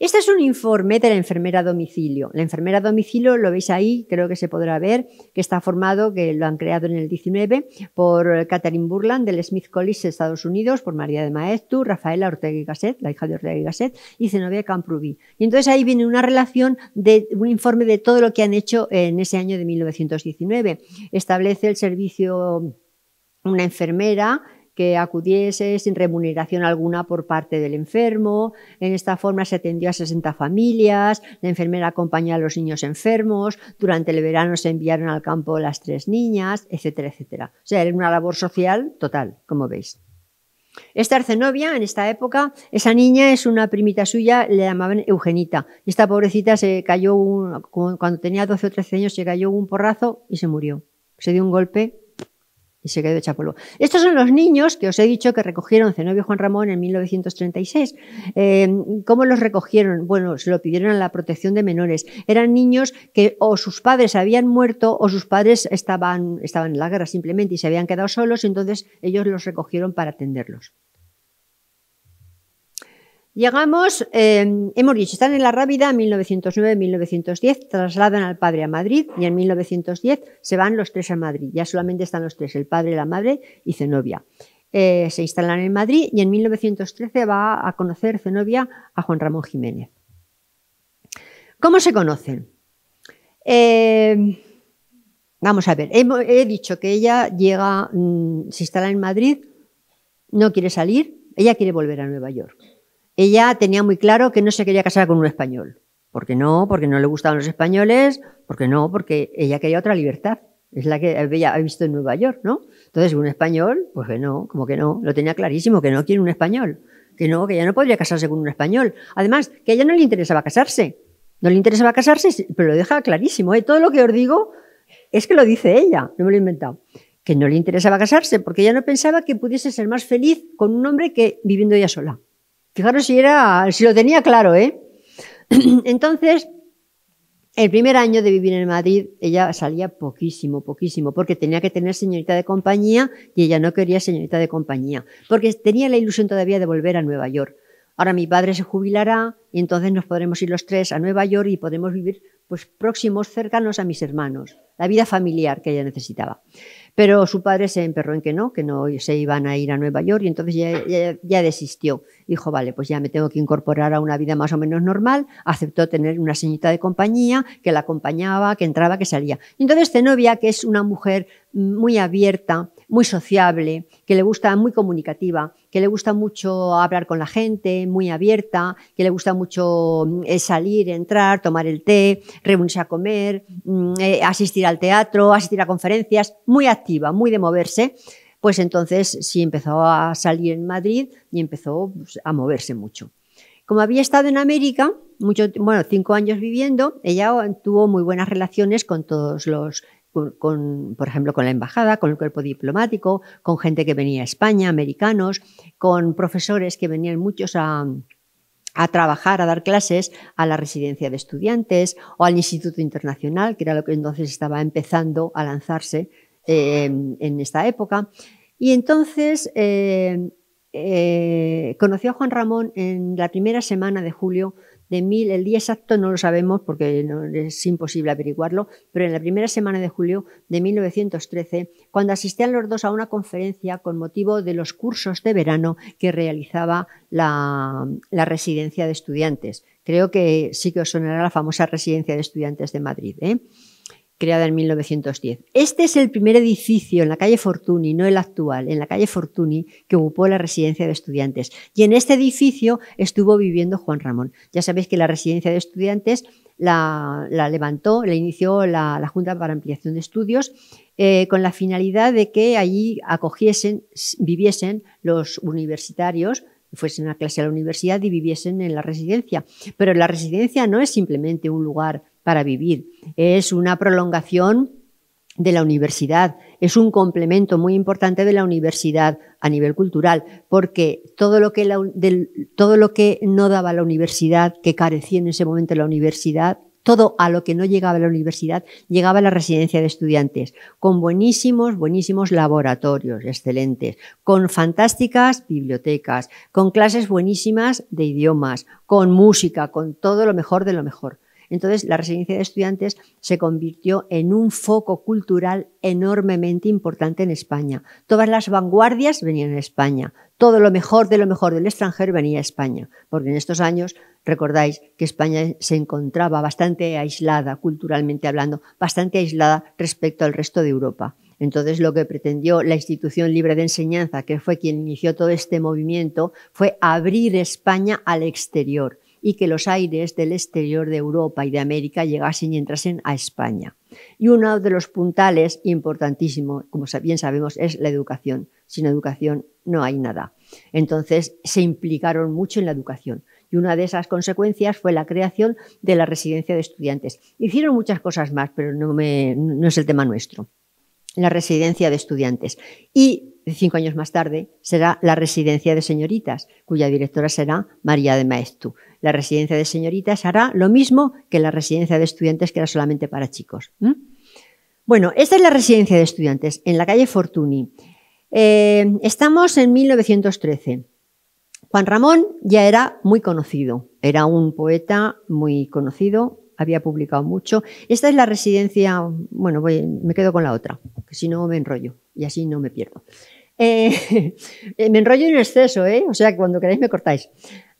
Este es un informe de la enfermera a domicilio. La enfermera a domicilio, lo veis ahí, creo que se podrá ver, que está formado, que lo han creado en el 19, por Catherine Burland del Smith College de Estados Unidos, por María de Maestu, Rafaela Ortega y Gasset, la hija de Ortega y Gasset, y Zenobia Camprubí. Y entonces ahí viene una relación de un informe de todo lo que han hecho en ese año de 1919. Establece el servicio una enfermera que acudiese sin remuneración alguna por parte del enfermo. En esta forma se atendió a 60 familias, la enfermera acompañó a los niños enfermos, durante el verano se enviaron al campo las tres niñas, etcétera, etcétera. O sea, era una labor social total, como veis. Esta arcenovia, en esta época, esa niña es una primita suya, le llamaban Eugenita. esta pobrecita se cayó, cuando tenía 12 o 13 años, se cayó un porrazo y se murió. Se dio un golpe y se quedó hecha Estos son los niños que os he dicho que recogieron Zenobio Juan Ramón en 1936. Eh, ¿Cómo los recogieron? Bueno, se lo pidieron a la protección de menores. Eran niños que o sus padres habían muerto o sus padres estaban, estaban en la guerra simplemente y se habían quedado solos, y entonces ellos los recogieron para atenderlos. Llegamos, hemos eh, dicho, están en la Rábida 1909-1910, trasladan al padre a Madrid y en 1910 se van los tres a Madrid. Ya solamente están los tres, el padre, la madre y Zenobia. Eh, se instalan en Madrid y en 1913 va a conocer Zenobia a Juan Ramón Jiménez. ¿Cómo se conocen? Eh, vamos a ver, he, dicho que ella llega, mm, se instala en Madrid, no quiere salir, ella quiere volver a Nueva York ella tenía muy claro que no se quería casar con un español. Porque no, porque no le gustaban los españoles, porque no, porque ella quería otra libertad. Es la que ella ha visto en Nueva York, ¿no? Entonces, un español, pues que no, como que no, lo tenía clarísimo, que no quiere un español, que no, que ella no podría casarse con un español. Además, que a ella no le interesaba casarse, no le interesaba casarse, pero lo deja clarísimo, ¿eh? todo lo que os digo es que lo dice ella, no me lo he inventado, que no le interesaba casarse porque ella no pensaba que pudiese ser más feliz con un hombre que viviendo ella sola. Fijaros si era, si lo tenía claro, ¿eh? <clears throat> Entonces, el primer año de vivir en Madrid, ella salía poquísimo, poquísimo, porque tenía que tener señorita de compañía y ella no quería señorita de compañía, porque tenía la ilusión todavía de volver a Nueva York. Ahora mi padre se jubilará y entonces nos podremos ir los tres a Nueva York y podremos vivir pues próximos, cercanos a mis hermanos, la vida familiar que ella necesitaba. Pero su padre se emperró en que no, que no se iban a ir a Nueva York y entonces ya, ya, desistió. Dijo, vale, pues ya me tengo que incorporar a una vida más o menos normal. Aceptó tener una señita de compañía que la acompañaba, que entraba, que salía. Y entonces novia, que es una mujer mm, muy abierta, muy sociable, que le gusta muy comunicativa, que le gusta mucho hablar con la gente, muy abierta, que le gusta mucho mm, eh, salir, entrar, tomar el té, reunirse a comer, mm, eh, asistir al teatro, asistir a conferencias, muy activa, muy de moverse, pues entonces sí empezó a salir en Madrid y empezó pues, a moverse mucho. Como había estado en América, bueno, cinco años viviendo, ella tuvo muy buenas relaciones con todos los por ejemplo, con la embajada, con el cuerpo diplomático, con gente que venía a España, americanos, con profesores que venían muchos a, trabajar, a dar clases a la residencia de estudiantes o al Instituto Internacional, que era lo que entonces estaba empezando a lanzarse em, en esta época. Y entonces eh, eh, conoció a Juan Ramón en la primera semana de julio el día exacto no lo sabemos porque es imposible averiguarlo, pero en la primera semana de julio de 1913, cuando asistían los dos a una conferencia con motivo de los cursos de verano que realizaba la, residencia de estudiantes. Creo que sí que os sonará la famosa residencia de estudiantes de Madrid. ¿eh? creada en 1910. Este es el primer edificio en la calle Fortuny, no el actual, en la calle Fortuny, que ocupó la residencia de estudiantes. Y en este edificio estuvo viviendo Juan Ramón. Ya sabéis que la residencia de estudiantes la, levantó, la inició la, Junta para Ampliación de Estudios, eh, con la finalidad de que allí acogiesen, viviesen los universitarios fuesen a clase a la universidad y viviesen en la residencia. Pero la residencia no es simplemente un lugar para vivir. Es una prolongación de la universidad, es un complemento muy importante de la universidad a nivel cultural, porque todo lo que, no daba la universidad, que carecía en ese momento la universidad, todo a lo que no llegaba a la universidad llegaba a la residencia de estudiantes, con buenísimos, buenísimos laboratorios excelentes, con fantásticas bibliotecas, con clases buenísimas de idiomas, con música, con todo lo mejor de lo mejor. Entonces, la residencia de estudiantes se convirtió en un foco cultural enormemente importante en España. Todas las vanguardias venían a España, todo lo mejor de lo mejor del extranjero venía a España, porque en estos años recordáis que España se encontraba bastante aislada, culturalmente hablando, bastante aislada respecto al resto de Europa. Entonces, lo que pretendió la institución libre de enseñanza, que fue quien inició todo este movimiento, fue abrir España al exterior, y que los aires del exterior de Europa y de América llegasen y entrasen a España. Y uno de los puntales importantísimo, como bien sabemos, es la educación. Sin educación no hay nada. Entonces se implicaron mucho en la educación y una de esas consecuencias fue la creación de la residencia de estudiantes. Hicieron muchas cosas más, pero no, no es el tema nuestro. La residencia de estudiantes. Y cinco años más tarde, será la Residencia de Señoritas, cuya directora será María de Maestu. La Residencia de Señoritas hará lo mismo que la Residencia de Estudiantes, que era solamente para chicos. Bueno, esta es la Residencia de Estudiantes, en la calle Fortuny. Eh, estamos en 1913. Juan Ramón ya era muy conocido, era un poeta muy conocido, había publicado mucho. Esta es la residencia, bueno, voy, me quedo con la otra, que si no me enrollo y así no me pierdo. Eh, <laughs> me enrollo en exceso, ¿eh? o sea que cuando queráis me cortáis.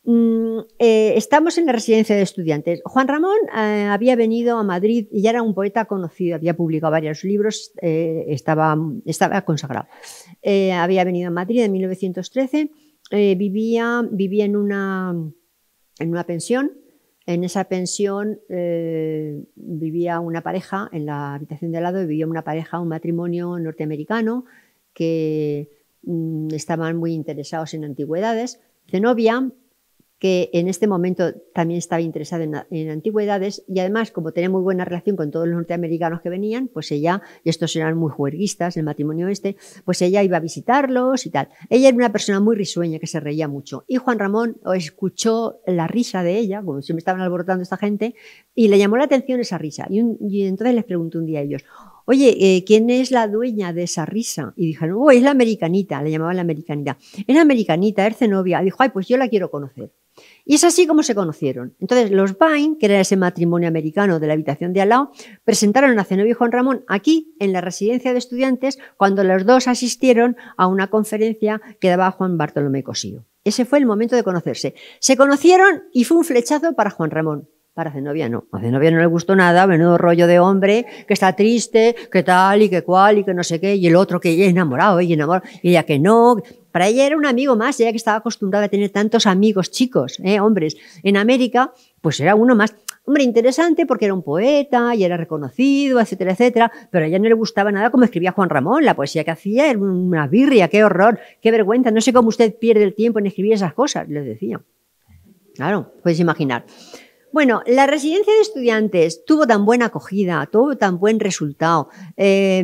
Mm, eh, estamos en la residencia de estudiantes. Juan Ramón había venido a Madrid y ya era un poeta conocido, había publicado varios libros, estaba, estaba, consagrado. había venido a Madrid en 1913, vivía, vivía en, una, en una pensión en esa pensión eh, vivía una pareja, en la habitación de al lado vivía una pareja, un matrimonio norteamericano que mm, estaban muy interesados en antigüedades. Zenobia que en este momento también estaba interesada en, antigüedades y además, como tenía muy buena relación con todos los norteamericanos que venían, pues ella, y estos eran muy juerguistas, el matrimonio este, pues ella iba a visitarlos y tal. Ella era una persona muy risueña que se reía mucho y Juan Ramón escuchó la risa de ella, como si me estaban alborotando esta gente, y le llamó la atención esa risa. Y, y entonces les preguntó un día a ellos, oye, eh, ¿quién es la dueña de esa risa? Y dijeron, oh, es la americanita, le llamaban la americanita. Era americanita, era Zenobia. dijo, ay, pues yo la quiero conocer. Y es así como se conocieron. Entonces, los Vine, que era ese matrimonio americano de la habitación de Alao, presentaron a Zenobia y Juan Ramón aquí, en la residencia de estudiantes, cuando los dos asistieron a una conferencia que daba Juan Bartolomé Cosío. Ese fue el momento de conocerse. Se conocieron y fue un flechazo para Juan Ramón. Para Zenobia no. A Zenobia no le gustó nada, menudo rollo de hombre, que está triste, que tal y que cual y que no sé qué, y el otro que ella enamorado, y enamorado, y ella que no. Para ella era un amigo más, ella que estaba acostumbrada a tener tantos amigos chicos, ¿eh? hombres. En América, pues era uno más. Hombre, interesante porque era un poeta y era reconocido, etcétera, etcétera, pero a ella no le gustaba nada como escribía Juan Ramón, la poesía que hacía era una birria, qué horror, qué vergüenza, no sé cómo usted pierde el tiempo en escribir esas cosas, les decía. Claro, puedes imaginar. Bueno, la residencia de estudiantes tuvo tan buena acogida, tuvo tan buen resultado, eh,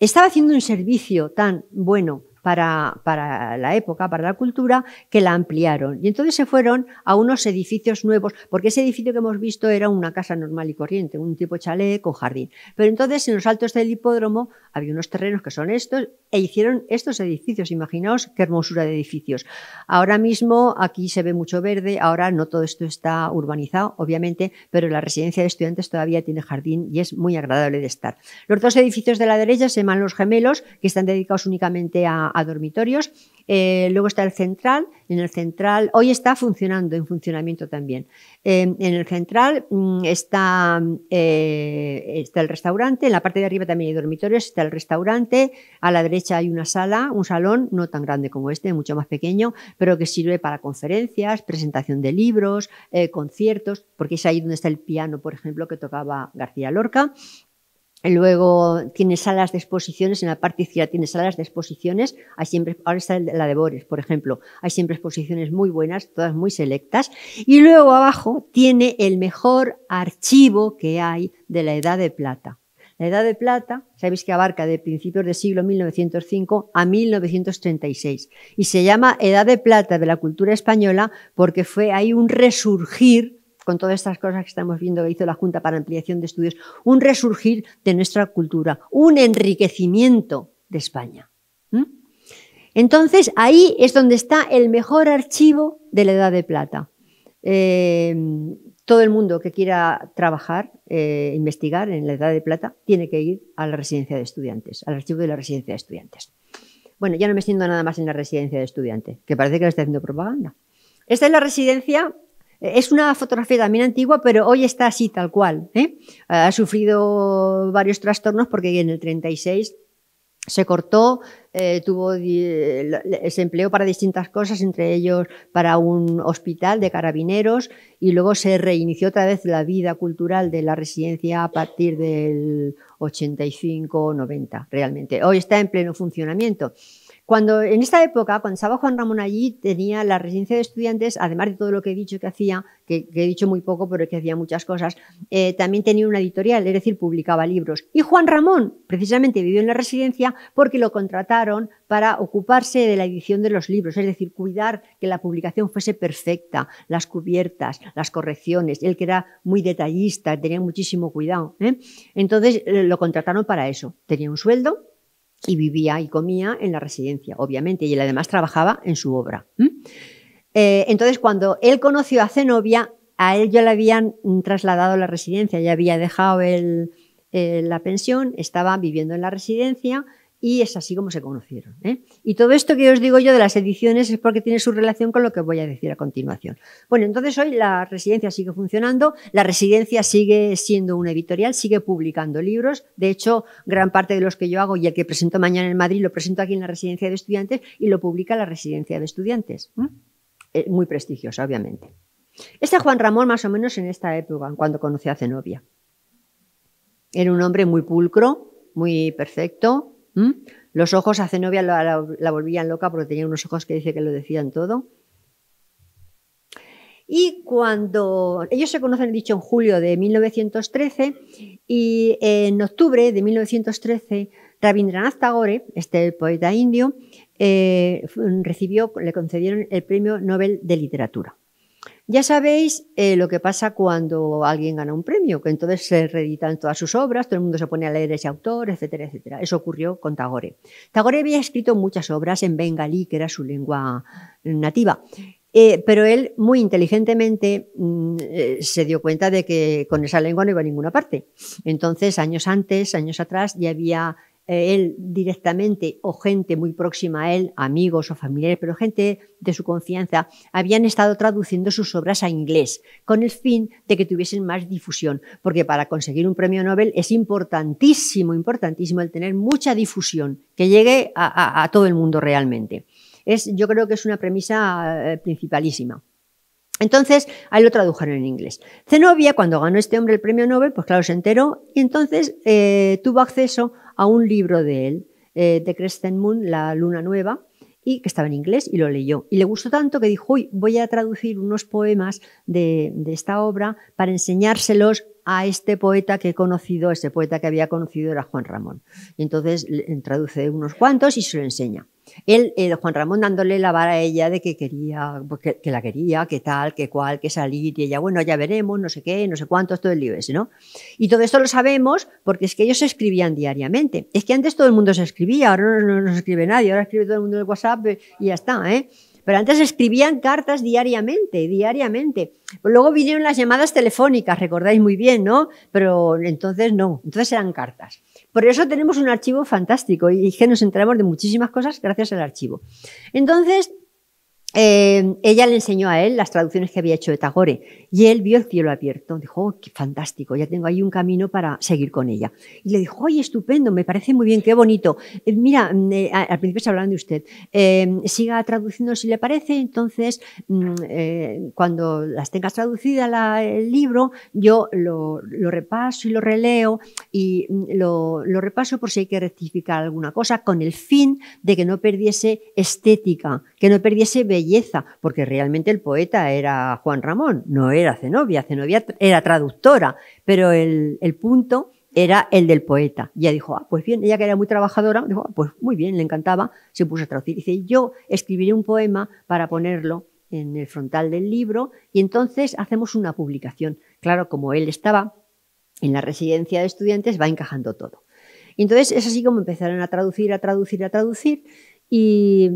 estaba haciendo un servicio tan bueno para, la época, para la cultura, que la ampliaron. Y entonces se fueron a unos edificios nuevos, porque ese edificio que hemos visto era una casa normal y corriente, un tipo chalet con jardín. Pero entonces en los altos del hipódromo había unos terrenos que son estos e hicieron estos edificios. Imaginaos qué hermosura de edificios. Ahora mismo aquí se ve mucho verde, ahora no todo esto está urbanizado, obviamente, pero la residencia de estudiantes todavía tiene jardín y es muy agradable de estar. Los dos edificios de la derecha se llaman los gemelos, que están dedicados únicamente a, a, dormitorios. Eh, luego está el central. En el central, hoy está funcionando, en funcionamiento también. Eh, en el central mm, está, eh, está el restaurante. En la parte de arriba también hay dormitorios. Está el restaurante. A la derecha hay una sala, un salón, no tan grande como este, mucho más pequeño, pero que sirve para conferencias, presentación de libros, conciertos, porque es ahí donde está el piano, por ejemplo, que tocaba García Lorca. Luego tiene salas de exposiciones, en la parte izquierda tiene salas de exposiciones, hay siempre, ahora está la de Bores, por ejemplo, hay siempre exposiciones muy buenas, todas muy selectas, y luego abajo tiene el mejor archivo que hay de la Edad de Plata. La Edad de Plata, sabéis que abarca de principios del siglo 1905 a 1936 y se llama Edad de Plata de la cultura española porque fue ahí un resurgir con todas estas cosas que estamos viendo que hizo la Junta para Ampliación de Estudios, un resurgir de nuestra cultura, un enriquecimiento de España. Entonces, ahí es donde está el mejor archivo de la Edad de Plata. Eh, todo el mundo que quiera trabajar, eh, investigar en la Edad de Plata, tiene que ir a la residencia de estudiantes, al archivo de la residencia de estudiantes. Bueno, ya no me siento nada más en la residencia de estudiantes, que parece que lo está haciendo propaganda. Esta es la residencia es una fotografía también antigua, pero hoy está así, tal cual. ¿eh? Ha sufrido varios trastornos porque en el 36 se cortó, eh, tuvo, se empleó para distintas cosas, entre ellos para un hospital de carabineros y luego se reinició otra vez la vida cultural de la residencia a partir del 85-90, realmente. Hoy está en pleno funcionamiento. Cuando en esta época, cuando estaba Juan Ramón allí, tenía la residencia de estudiantes, además de todo lo que he dicho que hacía, que, he dicho muy poco, pero que hacía muchas cosas, eh, también tenía una editorial, es decir, publicaba libros. Y Juan Ramón, precisamente, vivió en la residencia porque lo contrataron para ocuparse de la edición de los libros, es decir, cuidar que la publicación fuese perfecta, las cubiertas, las correcciones. Él que era muy detallista, tenía muchísimo cuidado. ¿eh? Entonces eh, lo contrataron para eso. Tenía un sueldo y vivía y comía en la residencia, obviamente, y él además trabajaba en su obra. Eh, entonces, cuando él conoció a Zenobia, a él ya le habían trasladado la residencia, ya había dejado eh, la pensión, estaba viviendo en la residencia y es así como se conocieron. ¿eh? Y todo esto que os digo yo de las ediciones es porque tiene su relación con lo que voy a decir a continuación. Bueno, entonces hoy la residencia sigue funcionando, la residencia sigue siendo una editorial, sigue publicando libros. De hecho, gran parte de los que yo hago y el que presento mañana en Madrid lo presento aquí en la residencia de estudiantes y lo publica la residencia de estudiantes. Es eh, Muy prestigiosa, obviamente. Este Juan Ramón, más o menos en esta época, cuando conoció a Zenobia. Era un hombre muy pulcro, muy perfecto, ¿Mm? Los ojos a novia la, volvían loca porque tenía unos ojos que dice que lo decían todo. Y cuando ellos se conocen, dicho, en julio de 1913 y en octubre de 1913, Rabindranath Tagore, este poeta indio, eh, recibió, le concedieron el Premio Nobel de Literatura. Ya sabéis eh, lo que pasa cuando alguien gana un premio, que entonces se reeditan todas sus obras, todo el mundo se pone a leer ese autor, etcétera, etcétera. Eso ocurrió con Tagore. Tagore había escrito muchas obras en bengalí, que era su lengua mm, nativa. Eh, pero él muy inteligentemente mm, eh, se dio cuenta de que con esa lengua no iba a ninguna parte. Entonces, años antes, años atrás, ya había eh, él directamente o gente muy próxima a él, amigos o familiares, pero gente de su confianza, habían estado traduciendo sus obras a inglés con el fin de que tuviesen más difusión, porque para conseguir un premio Nobel es importantísimo, importantísimo el tener mucha difusión, que llegue a, todo el mundo realmente. Es, yo creo que es una premisa eh, principalísima. Entonces, ahí lo tradujeron en inglés. Zenobia, cuando ganó este hombre el premio Nobel, pues claro, se enteró y entonces eh, tuvo acceso a un libro de él, eh, de Crescent Moon, La Luna Nueva, y que estaba en inglés y lo leyó. Y le gustó tanto que dijo, uy, voy a traducir unos poemas de, de esta obra para enseñárselos a este poeta que he conocido, ese poeta que había conocido era Juan Ramón. Y entonces traduce unos cuantos y se lo enseña. Él, Juan Ramón, dándole la vara a ella de que quería, pues que, la quería, que tal, que cual, que salir, y ella, bueno, ya veremos, no sé qué, no sé cuántos, todo el lío ese, ¿no? Y todo esto lo sabemos porque es que ellos escribían diariamente. Es que antes todo el mundo se escribía, ahora no, no, escribe nadie, ahora escribe todo el mundo en el WhatsApp eh, y ya está, ¿eh? Pero antes escribían cartas diariamente, diariamente. Luego vinieron las llamadas telefónicas, recordáis muy bien, ¿no? Pero entonces no, entonces eran cartas. Por eso tenemos un archivo fantástico y que nos enteramos de muchísimas cosas gracias al archivo. Entonces, eh, ella le enseñó a él las traducciones que había hecho de Tagore y él vio el cielo abierto. Dijo, oh, qué fantástico, ya tengo ahí un camino para seguir con ella. Y le dijo, "¡Ay, estupendo, me parece muy bien, qué bonito. Eh, mira, mm, eh, al principio se hablaba de usted, siga traduciendo si le parece, entonces mm, cuando las tengas traducida el libro, yo lo, repaso y lo releo y mm, lo, lo repaso por si hay que rectificar alguna cosa con el fin de que no perdiese estética, que no perdiese belleza belleza, porque realmente el poeta era Juan Ramón, no era Zenobia, Zenobia era traductora, pero el, punto era el del poeta. Y ella dijo, ah, pues bien, ella que era muy trabajadora, dijo, ah, pues muy bien, le encantaba, se puso a traducir. dice, yo escribiré un poema para ponerlo en el frontal del libro y entonces hacemos una publicación. Claro, como él estaba en la residencia de estudiantes, va encajando todo. entonces es así como empezaron a traducir, a traducir, a traducir y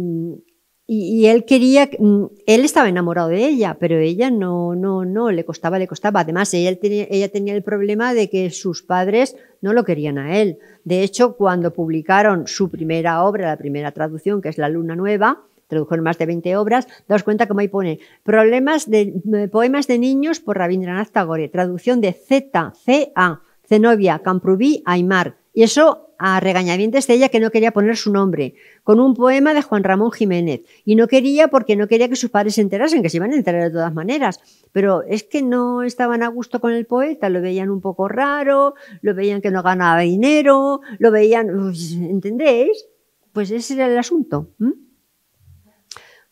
y, él quería, mm, él estaba enamorado de ella, pero ella no, no, no, le costaba, le costaba. Además, ella tenía, ella tenía el problema de que sus padres no lo querían a él. De hecho, cuando publicaron su primera obra, la primera traducción, que es La Luna Nueva, tradujeron más de 20 obras, daos cuenta cómo ahí pone problemas de, eh, poemas de niños por Rabindranath Tagore, traducción de Z, C, A, Zenobia, Camprubí, Aymar. Y eso a regañadientes de ella que no quería poner su nombre, con un poema de Juan Ramón Jiménez. Y no quería porque no quería que sus padres se enterasen, que se iban a enterar de todas maneras. Pero es que no estaban a gusto con el poeta, lo veían un poco raro, lo veían que no ganaba dinero, lo veían... Pues, ¿Entendéis? Pues ese era el asunto.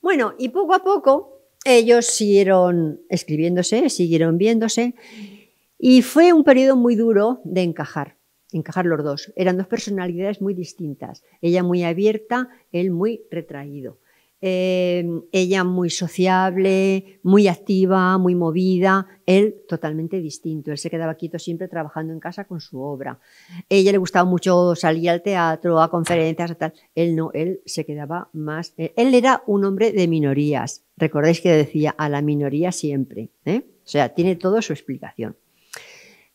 Bueno, y poco a poco ellos siguieron escribiéndose, siguieron viéndose, y fue un periodo muy duro de encajar encajar los dos. Eran dos personalidades muy distintas. Ella muy abierta, él muy retraído. Eh, ella muy sociable, muy activa, muy movida, él totalmente distinto. Él se quedaba quieto siempre trabajando en casa con su obra. Ella le gustaba mucho salir al teatro, a conferencias, a tal. Él no, él se quedaba más. Eh, él era un hombre de minorías. Recordáis que decía a la minoría siempre. ¿eh? O sea, tiene toda su explicación.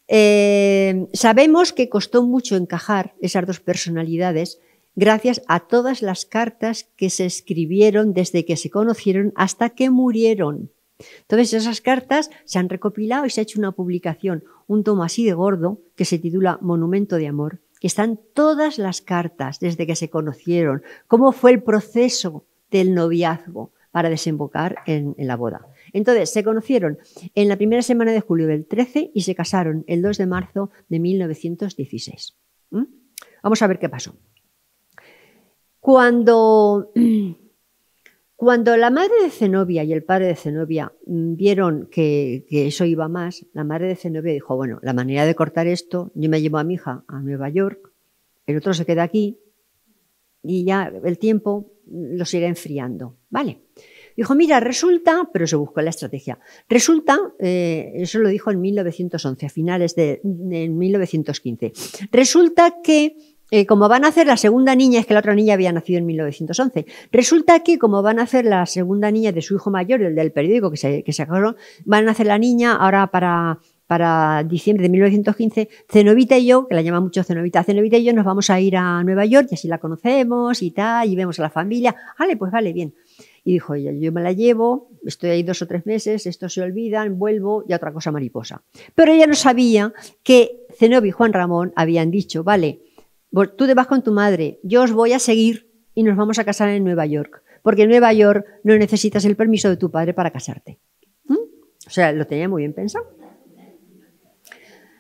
Eh, sabemos que costó mucho encajar esas dos personalidades gracias a todas las cartas que se escribieron desde que se conocieron hasta que murieron. Entonces esas cartas se han recopilado y se ha hecho una publicación, un tomo así de gordo que se titula Monumento de Amor, que están todas las cartas desde que se conocieron, cómo fue el proceso del noviazgo para desembocar en la boda. Entonces, se conocieron en la primera semana de julio del 13 y se casaron el 2 de marzo de 1916. ¿Mm? Vamos a ver qué pasó. Cuando, <clears throat> cuando la madre de Zenobia y el padre de Zenobia mm, vieron que, que, eso iba más, la madre de Zenobia dijo, bueno, la manera de cortar esto, yo me llevo a mi hija a Nueva York, el otro se queda aquí y ya el tiempo los irá enfriando. Vale. Dijo, mira, resulta, pero se buscó la estrategia. Resulta, eh, eso lo dijo en 1911, a finales de, 1915. Resulta que eh, como van a hacer la segunda niña, es que la otra niña había nacido en 1911, resulta que como van a hacer la segunda niña de su hijo mayor, el del periódico que se, que van a hacer la niña ahora para, para diciembre de 1915, Cenovita y yo, que la llama mucho Cenovita, Cenovita y yo nos vamos a ir a Nueva York y así la conocemos y tal, y vemos a la familia. Vale, pues vale, bien. Y dijo ella, yo me la llevo, estoy ahí dos o tres meses, esto se olvida, vuelvo y otra cosa mariposa. Pero ella no sabía que Zenobia y Juan Ramón habían dicho, vale, tú te vas con tu madre, yo os voy a seguir y nos vamos a casar en Nueva York, porque en Nueva York no necesitas el permiso de tu padre para casarte. ¿Mm? O sea, lo tenía muy bien pensado.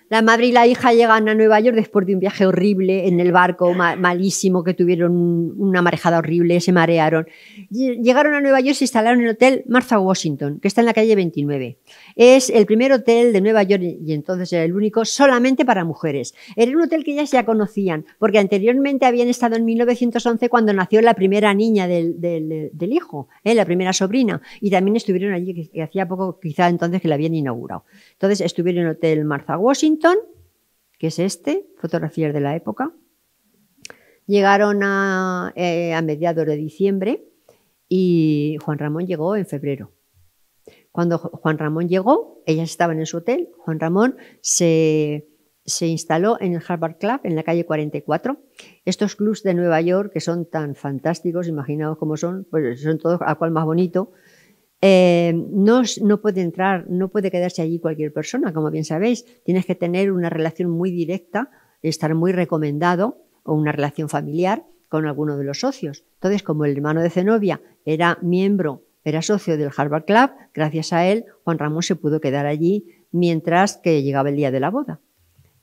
La madre y la hija llegan a Nueva York después de un viaje horrible en el barco malísimo que tuvieron una marejada horrible, se marearon. Llegaron a Nueva York y se instalaron en el hotel Martha Washington, que está en la calle 29. Es el primer hotel de Nueva York y entonces era el único solamente para mujeres. Era un hotel que ellas ya conocían, porque anteriormente habían estado en 1911 cuando nació la primera niña del, hijo, ¿eh? la primera sobrina, y también estuvieron allí, hacía poco, quizá entonces que la habían inaugurado. Entonces estuvieron en el hotel Martha Washington que es este, fotografías de la época. Llegaron eh, a, mediados de diciembre y Juan Ramón llegó en febrero. Cuando Juan Ramón llegó, ellas estaban en su hotel, Juan Ramón se, se instaló en el Harvard Club en la calle 44. Estos clubs de Nueva York que son tan fantásticos, imaginaos cómo son, pues son todos a cual más bonito, eh, no, no, puede entrar, no puede quedarse allí cualquier persona, como bien sabéis. Tienes que tener una relación muy directa, estar muy recomendado o una relación familiar con alguno de los socios. Entonces, como el hermano de Zenobia era miembro, era socio del Harvard Club, gracias a él Juan Ramón se pudo quedar allí mientras que llegaba el día de la boda.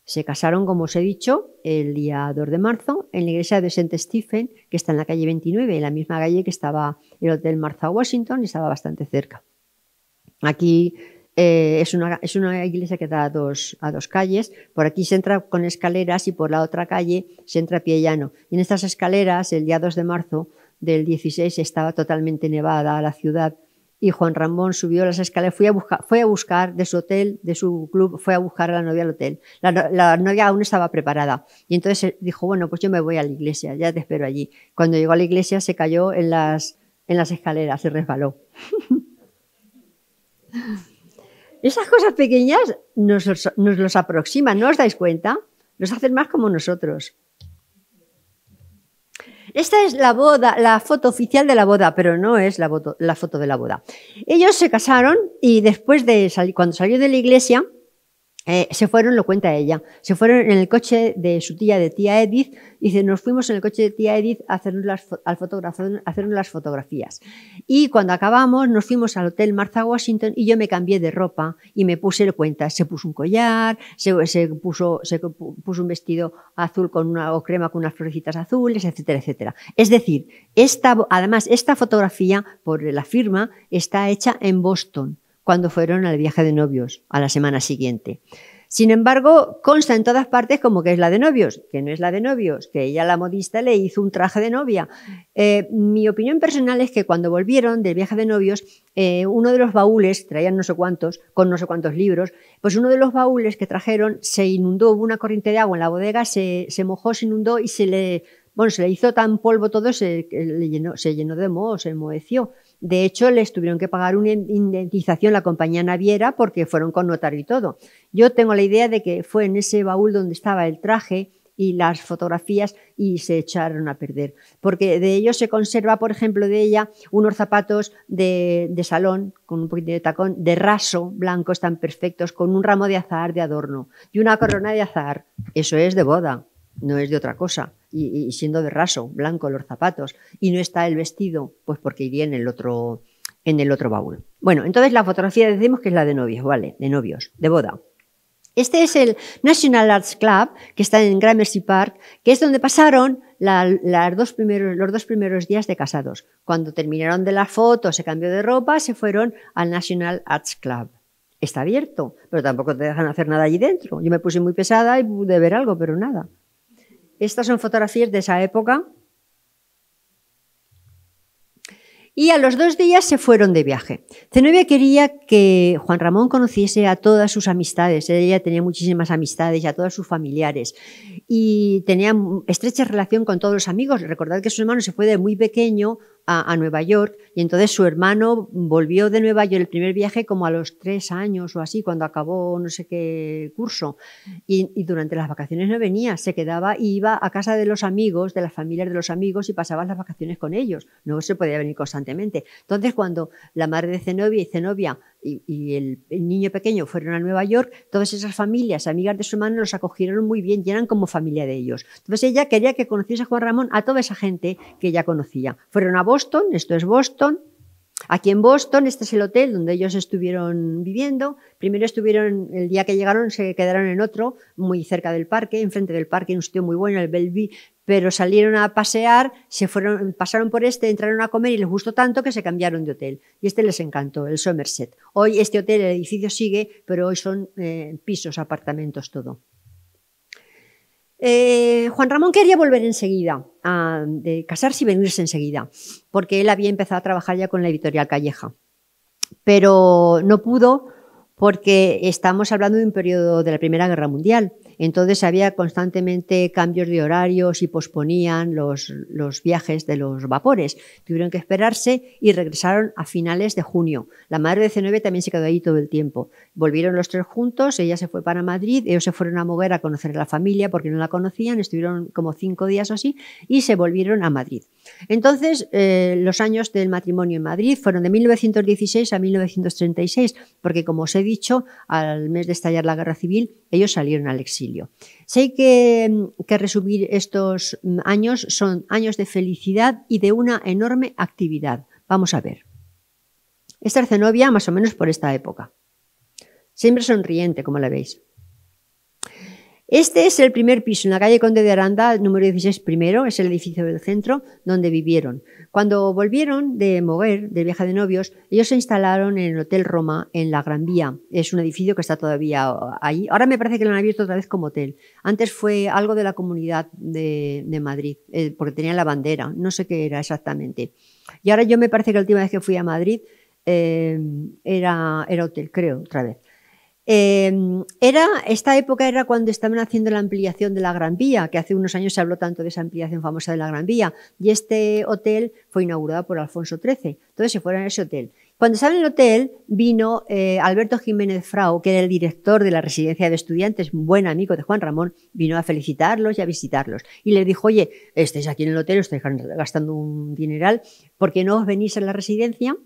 Se casaron, como os he dicho, el día 2 de marzo en la iglesia de St. Stephen, que está en la calle 29, en la misma calle que estaba el Hotel Martha Washington y estaba bastante cerca. Aquí eh, es, una, iglesia que da a dos, a dos calles. Por aquí se entra con escaleras y por la otra calle se entra a pie llano. Y en estas escaleras, el día 2 de marzo del 16, estaba totalmente nevada la ciudad y Juan Ramón subió las escaleras, fue a, buscar, fue a buscar de su hotel, de su club, fue a buscar a la novia al hotel. La, novia aún estaba preparada y entonces eh, dijo, bueno, pues yo me voy a la iglesia, ya te espero allí. Cuando llegó a la iglesia se cayó en las, en las escaleras, se resbaló. <laughs> Esas cosas pequeñas nos, nos los aproximan, ¿no os dais cuenta? Nos hacen más como nosotros. Esta es la boda, la foto oficial de la boda, pero no es la, foto, de la boda. Ellos se casaron y después de cuando salió de la iglesia, eh, se fueron, lo cuenta ella, se fueron en el coche de su tía, de tía Edith, y dice, nos fuimos en el coche de tía Edith a hacernos las, fotografías. Y cuando acabamos, nos fuimos al Hotel Martha Washington y yo me cambié de ropa y me puse el cuenta. Se puso un collar, se, puso, un vestido azul con una, o crema con unas florecitas azules, etcétera, etcétera. Es decir, además, esta fotografía, por la firma, está hecha en Boston cuando fueron al viaje de novios a la semana siguiente. Sin embargo, consta en todas partes como que es la de novios, que no es la de novios, que ella la modista le hizo un traje de novia. Eh, mi opinión personal es que cuando volvieron del viaje de novios, eh, uno de los baúles, traían no sé cuántos, con no sé cuántos libros, pues uno de los baúles que trajeron se inundó, hubo una corriente de agua en la bodega, se, mojó, se inundó y se le, se le hizo tan polvo todo, se, llenó, se llenó de moho, se moheció. De hecho, les tuvieron que pagar una indemnización la compañía naviera porque fueron con notario y todo. Yo tengo la idea de que fue en ese baúl donde estaba el traje y las fotografías y se echaron a perder. Porque de ellos se conserva, por ejemplo, de ella unos zapatos de, salón con un poquito de tacón, de raso, blanco, tan perfectos, con un ramo de azahar de adorno y una corona de azahar. Eso es de boda no es de otra cosa, y, siendo de raso, blanco los zapatos, y no está el vestido, pues porque iría en el otro, en el otro baúl. Bueno, entonces la fotografía decimos que es la de novios, ¿vale? De novios, de boda. Este es el National Arts Club, que está en Gramercy Park, que es donde pasaron dos primeros, los dos primeros días de casados. Cuando terminaron de la foto, se cambió de ropa, se fueron al National Arts Club. Está abierto, pero tampoco te dejan hacer nada allí dentro. Yo me puse muy pesada y pude ver algo, pero nada. Estas son fotografías de esa época. Y a los dos días se fueron de viaje. Zenobia quería que Juan Ramón conociese a todas sus amistades. Ella tenía muchísimas amistades y a todos sus familiares. Y tenía estrecha relación con todos los amigos. Recordad que su hermano se fue de muy pequeño a, Nueva York y entonces su hermano volvió de Nueva York el primer viaje como a los tres años o así, cuando acabó no sé qué curso. Y, durante las vacaciones no venía, se quedaba y iba a casa de los amigos, de las familias de los amigos y pasaba las vacaciones con ellos. No se podía venir constantemente. Entonces cuando la madre de Zenobia y Zenobia y, el, niño pequeño fueron a Nueva York, todas esas familias, amigas de su hermano, los acogieron muy bien y eran como familia de ellos. Entonces ella quería que conociese a Juan Ramón a toda esa gente que ella conocía. Fueron a Boston, esto es Boston. Aquí en Boston, este es el hotel donde ellos estuvieron viviendo. Primero estuvieron, el día que llegaron, se quedaron en otro, muy cerca del parque, enfrente del parque, en un sitio muy bueno, el Bellevue, pero salieron a pasear, se fueron, pasaron por este, entraron a comer y les gustó tanto que se cambiaron de hotel. Y este les encantó, el Somerset. Hoy este hotel, el edificio sigue, pero hoy son eh, pisos, apartamentos, todo. Eh, Juan Ramón quería volver enseguida de casarse y venirse enseguida, porque él había empezado a trabajar ya con la editorial Calleja. Pero no pudo porque estamos hablando de un periodo de la Primera Guerra Mundial entonces había constantemente cambios de horarios y posponían los, los, viajes de los vapores. Tuvieron que esperarse y regresaron a finales de junio. La madre de C9 también se quedó ahí todo el tiempo. Volvieron los tres juntos, ella se fue para Madrid, ellos se fueron a Moguer a conocer a la familia porque no la conocían, estuvieron como cinco días así y se volvieron a Madrid. Entonces, eh, los años del matrimonio en Madrid fueron de 1916 a 1936, porque como os he dicho, al mes de estallar la guerra civil, ellos salieron al exilio. Sé que, mm, que resumir estos mm, años son años de felicidad y de una enorme actividad. Vamos a ver. Es Arcenovia más o menos por esta época. Siempre sonriente, como la veis. Este es el primer piso, en la calle Conde de Aranda, número 16 primero, es el edificio del centro donde vivieron. Cuando volvieron de Moguer, de viaje de novios, ellos se instalaron en el Hotel Roma, en la Gran Vía. Es un edificio que está todavía uh, ahí. Ahora me parece que lo han abierto otra vez como hotel. Antes fue algo de la comunidad de, Madrid, eh, porque tenía la bandera, no sé qué era exactamente. Y ahora yo me parece que la última vez que fui a Madrid eh, era, era hotel, creo, otra vez. Em, era, esta época era cuando estaban haciendo la ampliación de la Gran Vía, que hace unos años se habló tanto de esa ampliación famosa de la Gran Vía, y este hotel fue inaugurado por Alfonso XIII, entonces se fueron a ese hotel. Cuando salen en el hotel vino eh, Alberto Jiménez Frau, que era el director de la residencia de estudiantes, buen amigo de Juan Ramón, vino a felicitarlos y a visitarlos. Y le dijo, oye, estáis aquí en el hotel, estáis gastando un dineral, ¿por qué no os venís a la residencia?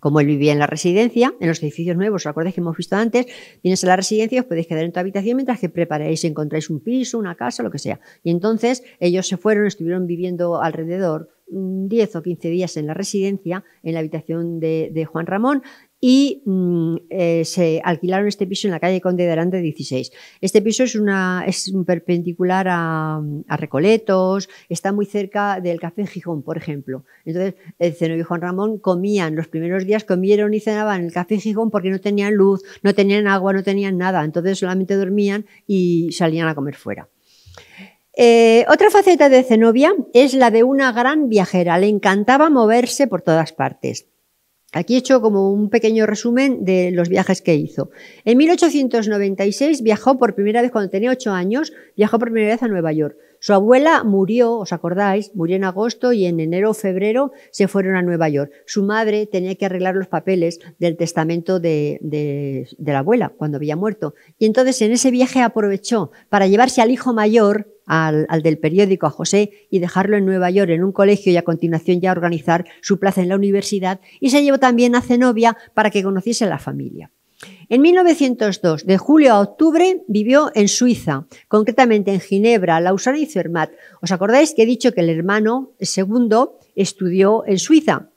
como él vivía en la residencia, en los edificios nuevos, ¿os acordáis que hemos visto antes? tienes a la residencia, os podéis quedar en tu habitación mientras que preparáis, encontráis un piso, una casa, lo que sea. Y entonces ellos se fueron, estuvieron viviendo alrededor 10 mm, o 15 días en la residencia, en la habitación de, de Juan Ramón, y mm, eh, se alquilaron este piso en la calle Conde de Arante 16. Este piso es, una, perpendicular a, Recoletos, está muy cerca del Café Gijón, por ejemplo. Entonces, el y Juan Ramón comían, los primeros días comieron y cenaban en el Café Gijón porque no tenían luz, no tenían agua, no tenían nada, entonces solamente dormían y salían a comer fuera. Eh, otra faceta de Zenobia es la de una gran viajera, le encantaba moverse por todas partes. Aquí he hecho como un pequeño resumen de los viajes que hizo. En 1896 viajó por primera vez, cuando tenía ocho años, viajó por primera vez a Nueva York. Su abuela murió, ¿os acordáis? Murió en agosto y en enero o febrero se fueron a Nueva York. Su madre tenía que arreglar los papeles del testamento de, la abuela cuando había muerto. Y entonces en ese viaje aprovechó para llevarse al hijo mayor, al, al, del periódico, a José, y dejarlo en Nueva York, en un colegio, y a continuación ya organizar su plaza en la universidad. Y se llevó también a Zenobia para que conociese la familia. En 1902, de julio a octubre, vivió en Suiza, concretamente en Ginebra, Lausana y Zermatt. ¿Os acordáis que he dicho que el hermano segundo estudió en Suiza?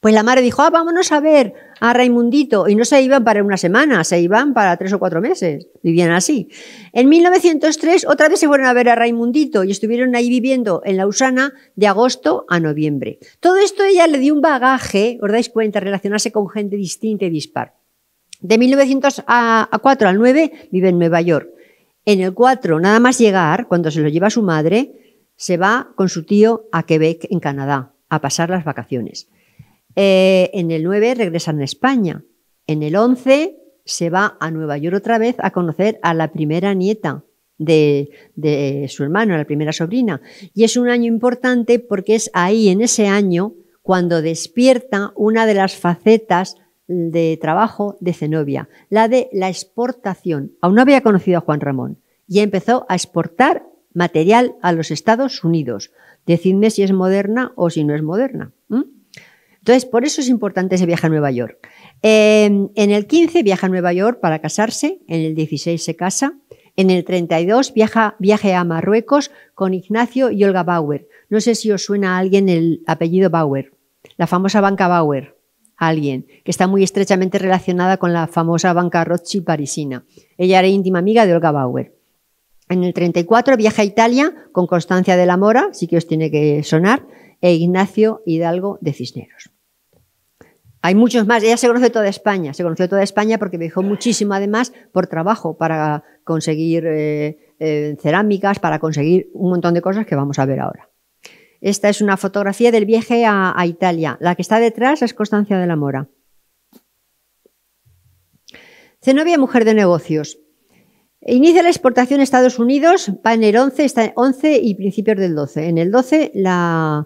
Pues la madre dijo, ah, vámonos a ver a Raimundito. Y no se iban para una semana, se iban para tres o cuatro meses. Vivían así. En 1903 otra vez se fueron a ver a Raimundito y estuvieron ahí viviendo en Lausana de agosto a noviembre. Todo esto ella le dio un bagaje, os dais cuenta, relacionarse con gente distinta y dispar. De 1904 al 9 vive en Nueva York. En el 4, nada más llegar, cuando se lo lleva su madre, se va con su tío a Quebec, en Canadá, a pasar las vacaciones. Eh, en el 9 regresan a España. En el 11 se va a Nueva York otra vez a conocer a la primera nieta de su hermano, a la primera sobrina. Y es un año importante porque es ahí, en ese año, cuando despierta una de las facetas de trabajo de Zenobia, la de la exportación. Aún no había conocido a Juan Ramón. y empezó a exportar material a los Estados Unidos. Decidme si es moderna o si no es moderna. Entonces, por eso es importante ese viaje a Nueva York. Em, en el 15 viaja a Nueva York para casarse, en el 16 se casa, en el 32 viaja, viaje a Marruecos con Ignacio y Olga Bauer. No sé si os suena a alguien el apellido Bauer, la famosa banca Bauer alguien, que está muy estrechamente relacionada con la famosa banca Rothschild parisina. Ella era íntima amiga de Olga Bauer. En el 34 viaja a Italia con Constancia de la Mora, sí que os tiene que sonar, e Ignacio Hidalgo de Cisneros. Hay muchos más. Ella se conoce toda España. Se conoció toda España porque viajó muchísimo, además, por trabajo, para conseguir eh, eh, cerámicas, para conseguir un montón de cosas que vamos a ver ahora. Esta es una fotografía del viaje a, Italia. La que está detrás es Constancia de la Mora. Zenobia, mujer de negocios. Inicia la exportación a Estados Unidos, va en el 11, 11 y principios del 12. En el 12 la,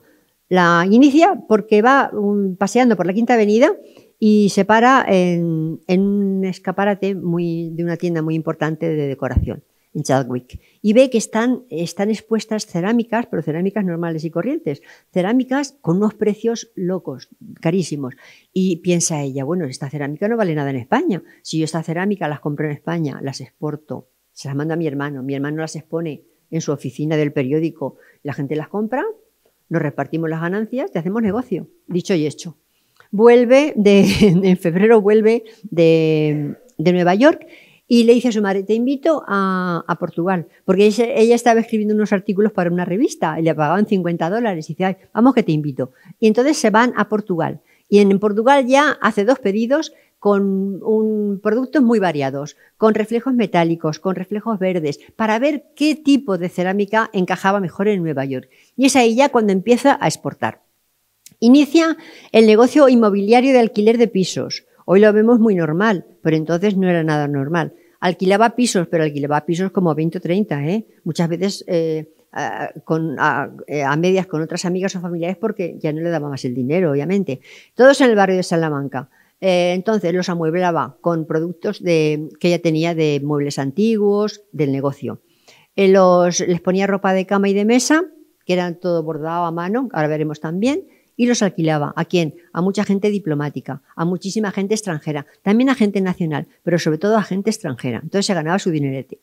inicia porque va mm, paseando por la Quinta Avenida y se para en, un escaparate de una tienda muy importante de decoración en Chadwick y ve que están, están expuestas cerámicas, pero cerámicas normales y corrientes, cerámicas con unos precios locos, carísimos. Y piensa ella, bueno, esta cerámica no vale nada en España. Si yo esta cerámica las compro en España, las exporto, se las mando a mi hermano, mi hermano las expone en su oficina del periódico, la gente las compra, nos repartimos las ganancias y hacemos negocio, dicho y hecho. Vuelve <laughs> en febrero vuelve de, de Nueva York y le dice a su madre, te invito a, Portugal, porque ella, estaba escribiendo unos artículos para una revista y le pagaban 50 dólares. Y dice, vamos que te invito. Y entonces se van a Portugal. Y en, Portugal ya hace dos pedidos con productos muy variados, con reflejos metálicos, con reflejos verdes, para ver qué tipo de cerámica encajaba mejor en Nueva York. Y es ahí ya cuando empieza a exportar. Inicia el negocio inmobiliario de alquiler de pisos. Hoy lo vemos muy normal, pero entonces no era nada normal alquilaba pisos, pero alquilaba pisos como 20 o 30, ¿eh? muchas veces eh, eh, a, medias con otras amigas o familiares porque ya no le daba más el dinero, obviamente. Todos en el barrio de Salamanca. Eh, entonces los amueblaba con productos de, que ella tenía de muebles antiguos, del negocio. los, les ponía ropa de cama y de mesa, que eran todo bordado a mano, ahora veremos también y los alquilaba. ¿A quién? A mucha gente diplomática, a muchísima gente extranjera, también a gente nacional, pero sobre todo a gente extranjera. Entonces se ganaba su dinerete.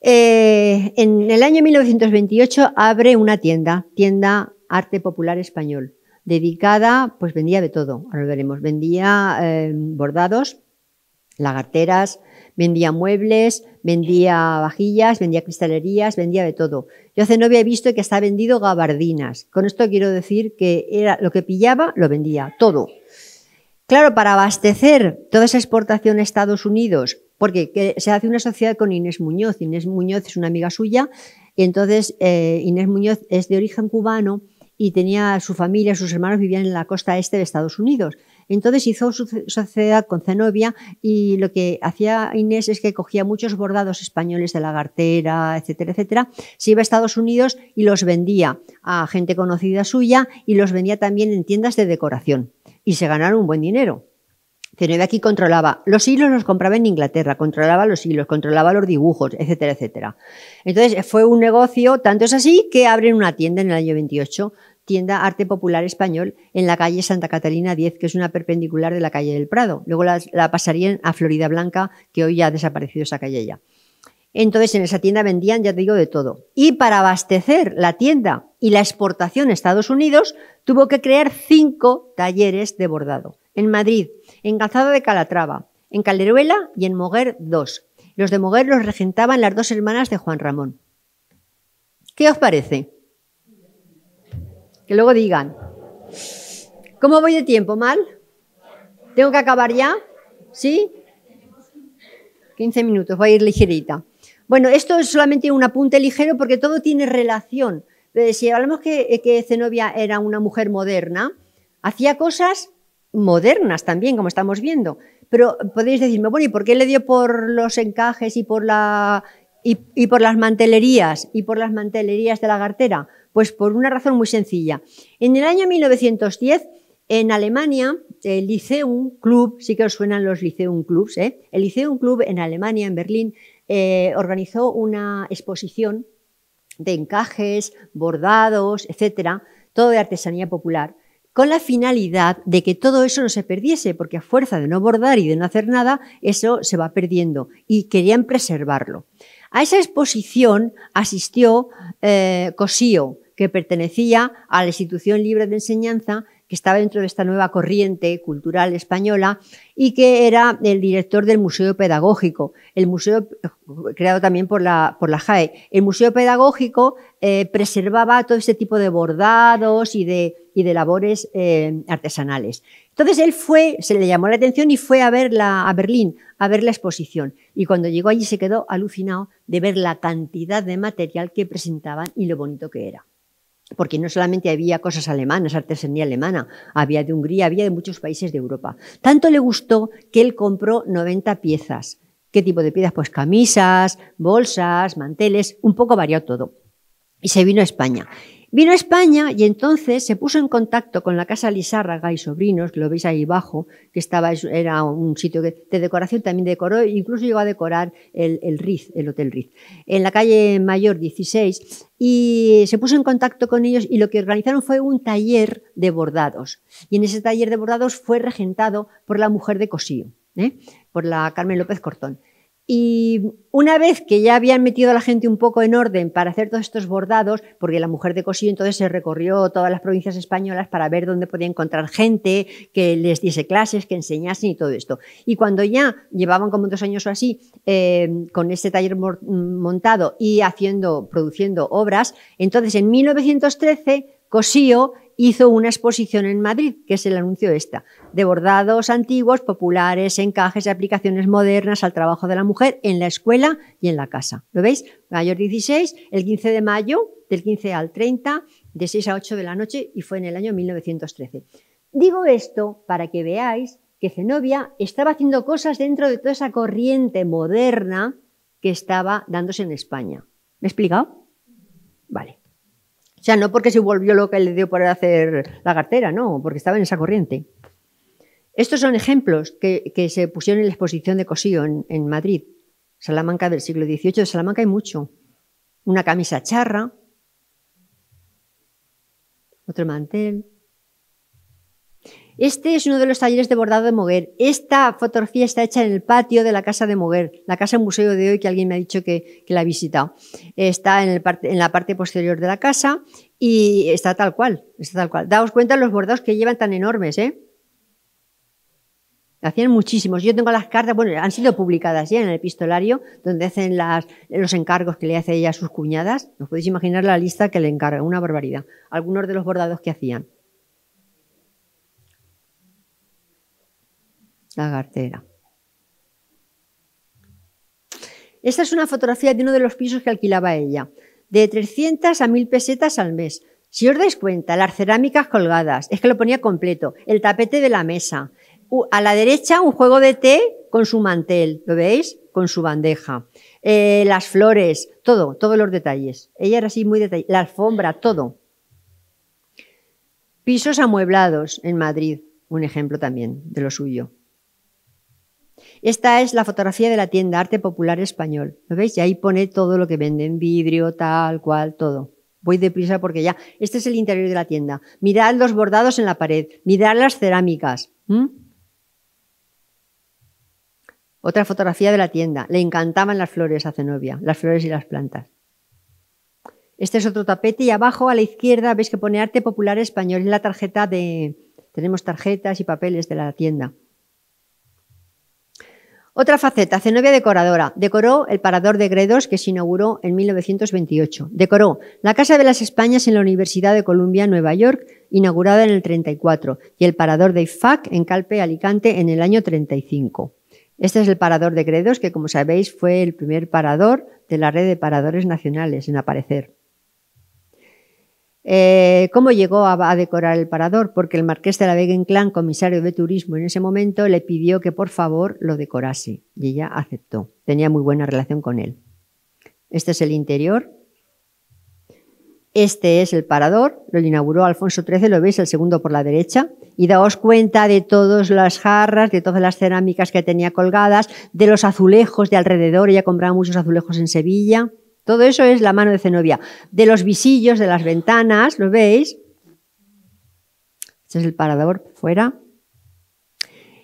Eh, en el año 1928 abre una tienda, tienda Arte Popular Español, dedicada, pues vendía de todo, ahora lo veremos, vendía eh, bordados, lagarteras, Vendía muebles, vendía vajillas, vendía cristalerías, vendía de todo. Yo hace no había visto que hasta vendido gabardinas. Con esto quiero decir que era lo que pillaba, lo vendía, todo. Claro, para abastecer toda esa exportación a Estados Unidos, porque se hace una sociedad con Inés Muñoz. Inés Muñoz es una amiga suya, y entonces eh, Inés Muñoz es de origen cubano y tenía su familia, sus hermanos vivían en la costa este de Estados Unidos. Entonces hizo su sociedad con Zenobia y lo que hacía Inés es que cogía muchos bordados españoles de la gartera, etcétera, etcétera, se iba a Estados Unidos y los vendía a gente conocida suya y los vendía también en tiendas de decoración y se ganaron un buen dinero. Zenobia aquí controlaba los hilos, los compraba en Inglaterra, controlaba los hilos, controlaba los dibujos, etcétera, etcétera. Entonces fue un negocio, tanto es así que abren una tienda en el año 28 tienda Arte Popular Español en la calle Santa Catalina 10, que es una perpendicular de la calle del Prado. Luego la, pasarían a Florida Blanca, que hoy ya ha desaparecido esa calle ya. Entonces en esa tienda vendían, ya digo, de todo. Y para abastecer la tienda y la exportación a Estados Unidos, tuvo que crear cinco talleres de bordado. En Madrid, en Calzada de Calatrava, en Calderuela y en Moguer dos. Los de Moguer los regentaban las dos hermanas de Juan Ramón. ¿Qué os parece? Que luego digan, ¿cómo voy de tiempo? ¿Mal? ¿Tengo que acabar ya? ¿Sí? 15 minutos, voy a ir ligerita. Bueno, esto es solamente un apunte ligero porque todo tiene relación. Eh, si hablamos que, eh, que Zenobia era una mujer moderna, hacía cosas modernas también, como estamos viendo. Pero podéis decirme, bueno, ¿y por qué le dio por los encajes y por la ¿Y, por las mantelerías? ¿Y por las mantelerías de la gartera? Pues por una razón muy sencilla. En el año 1910, en Alemania, el Liceum Club, sí que os suenan los Liceum Clubs, ¿eh? el Liceum Club en Alemania, en Berlín, eh, organizó una exposición de encajes, bordados, etcétera, todo de artesanía popular, con la finalidad de que todo eso no se perdiese, porque a fuerza de no bordar y de no hacer nada, eso se va perdiendo y querían preservarlo. A esa exposición asistió eh, Cosío, que pertenecía a la Institución Libre de Enseñanza que estaba dentro de esta nueva corriente cultural española y que era el director del Museo Pedagógico, el museo eh, creado también por la, por JAE. El Museo Pedagógico eh, preservaba todo este tipo de bordados y de, labores eh, artesanales. Entonces él fue, se le llamó la atención y fue a, verla, a Berlín a ver la exposición. Y cuando llegó allí se quedó alucinado de ver la cantidad de material que presentaban y lo bonito que era porque no solamente había cosas alemanas, artesanía alemana, había de Hungría, había de muchos países de Europa. Tanto le gustó que él compró 90 piezas. ¿Qué tipo de piezas? Pues camisas, bolsas, manteles, un poco varió todo. Y se vino a España. Vino a España y entonces se puso en contacto con la Casa Lisárraga y Sobrinos, lo veis ahí abajo, que estaba, era un sitio de decoración, también decoró, incluso llegó a decorar el, el Riz, el Hotel Riz, en la calle Mayor 16, y se puso en contacto con ellos y lo que organizaron fue un taller de bordados. Y en ese taller de bordados fue regentado por la mujer de Cosío, ¿eh? por la Carmen López Cortón. Y una vez que ya habían metido a la gente un poco en orden para hacer todos estos bordados, porque la mujer de Cosío entonces se recorrió todas las provincias españolas para ver dónde podía encontrar gente, que les diese clases, que enseñasen y todo esto. Y cuando ya llevaban como dos años o así eh, con este taller montado y haciendo, produciendo obras, entonces en 1913 cosío hizo una exposición en Madrid, que es el anuncio esta, de bordados antiguos, populares, encajes y aplicaciones modernas al trabajo de la mujer en la escuela y en la casa. ¿Lo veis? Mayor 16, el 15 de mayo, del 15 al 30, de 6 a 8 de la noche y fue en el año 1913. Digo esto para que veáis que Zenobia estaba haciendo cosas dentro de toda esa corriente moderna que estaba dándose en España. ¿Me he explicado? Vale sea, no porque se volvió loca y le dio por hacer la cartera, no, porque estaba en esa corriente. Estos son ejemplos que, se pusieron en la exposición de Cosío en, en Madrid, Salamanca del siglo XVIII. De Salamanca hay mucho. Una camisa charra, otro mantel, este es uno de los talleres de bordado de Moguer. Esta fotografía está hecha en el patio de la casa de Moguer, la casa museo de hoy que alguien me ha dicho que, la ha visitado. Está en, la parte posterior de la casa y está tal cual, está tal cual. Daos cuenta los bordados que llevan tan enormes, ¿eh? Hacían muchísimos. Yo tengo las cartas, bueno, han sido publicadas ya en el epistolario, donde hacen las, los encargos que le hace ella a sus cuñadas. Os podéis imaginar la lista que le encarga, una barbaridad. Algunos de los bordados que hacían. la cartera. Esta es una fotografía de uno de los pisos que alquilaba ella, de 300 a 1000 pesetas al mes. Si os dais cuenta, las cerámicas colgadas, es que lo ponía completo, el tapete de la mesa, a la derecha un juego de té con su mantel, ¿lo veis? Con su bandeja, eh, las flores, todo, todos los detalles. Ella era así muy detallada, la alfombra, todo. Pisos amueblados en Madrid, un ejemplo también de lo suyo. Esta es la fotografía de la tienda Arte Popular Español. ¿Lo veis? Y ahí pone todo lo que venden, vidrio, tal, cual, todo. Voy deprisa porque ya. Este es el interior de la tienda. Mirad los bordados en la pared. Mirad las cerámicas. Otra fotografía de la tienda. Le encantaban las flores a Zenobia, las flores y las plantas. Este es otro tapete y abajo a la izquierda veis que pone arte popular español en la tarjeta de... Tenemos tarjetas y papeles de la tienda. Otra faceta, Zenobia decoradora. Decoró el Parador de Gredos que se inauguró en 1928. Decoró la Casa de las Españas en la Universidad de Columbia, Nueva York, inaugurada en el 34, y el Parador de IFAC en Calpe, Alicante, en el año 35. Este es el Parador de Gredos que, como sabéis, fue el primer parador de la red de paradores nacionales en aparecer. Eh, ¿Cómo llegó a, decorar el parador? Porque el marqués de la Vega Inclán, comisario de turismo en ese momento, le pidió que por favor lo decorase y ella aceptó. Tenía muy buena relación con él. Este es el interior. Este es el parador, lo inauguró Alfonso XIII, lo veis el segundo por la derecha, y daos cuenta de todas las jarras, de todas las cerámicas que tenía colgadas, de los azulejos de alrededor, ella compraba muchos azulejos en Sevilla, todo eso es la mano de Zenobia. De los visillos, de las ventanas, ¿lo veis? Este es el parador fuera.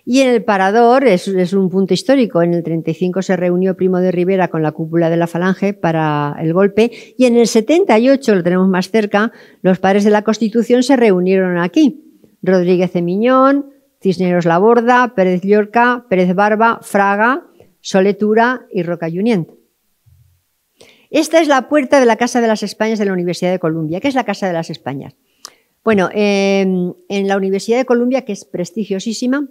Y en el parador es, es, un punto histórico. En el 35 se reunió Primo de Rivera con la cúpula de la Falange para el golpe y en el 78, lo tenemos más cerca, los padres de la Constitución se reunieron aquí. Rodríguez de Cisneros Laborda, Pérez Llorca, Pérez Barba, Fraga, Soletura y Roca esta es la puerta de la Casa de las Españas de la Universidad de Columbia. ¿Qué es la Casa de las Españas? Bueno, em, en la Universidad de Columbia, que es prestigiosísima,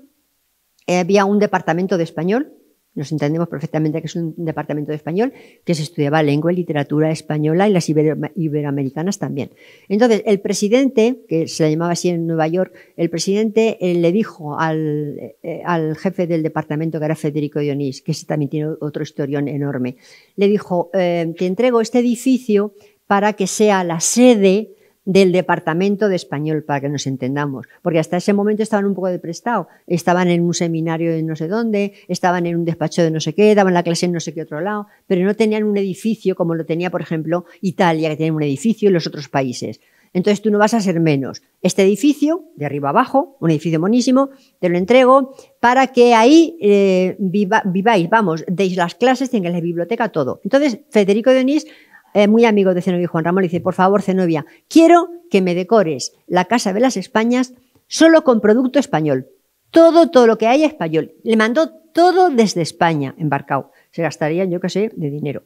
eh, había un departamento de español nos entendemos perfectamente que es un departamento de español que se estudiaba lengua y literatura española y las iberoamericanas también. Entonces, el presidente, que se la llamaba así en Nueva York, el presidente eh, le dijo eh, eh, al, jefe del departamento, que era Federico Dionís, que ese también tiene otro historión enorme, le dijo, te entrego este edificio para que sea la sede del departamento de español, para que nos entendamos, porque hasta ese momento estaban un poco deprestados, estaban en un seminario de no sé dónde, estaban en un despacho de no sé qué, daban la clase en no sé qué otro lado, pero no tenían un edificio como lo tenía, por ejemplo, Italia, que tiene un edificio y los otros países. Entonces tú no vas a ser menos. Este edificio, de arriba abajo, un edificio monísimo, te lo entrego para que ahí eh, viváis, vamos, deis las clases, tengáis la biblioteca, todo. Entonces, Federico Denis eh, muy amigo de Cenovia Juan Ramón, le dice, por favor, Cenovia, quiero que me decores la Casa de las Españas solo con producto español. Todo, todo lo que haya español. Le mandó todo desde España, embarcado. Se gastaría, yo qué sé, de dinero.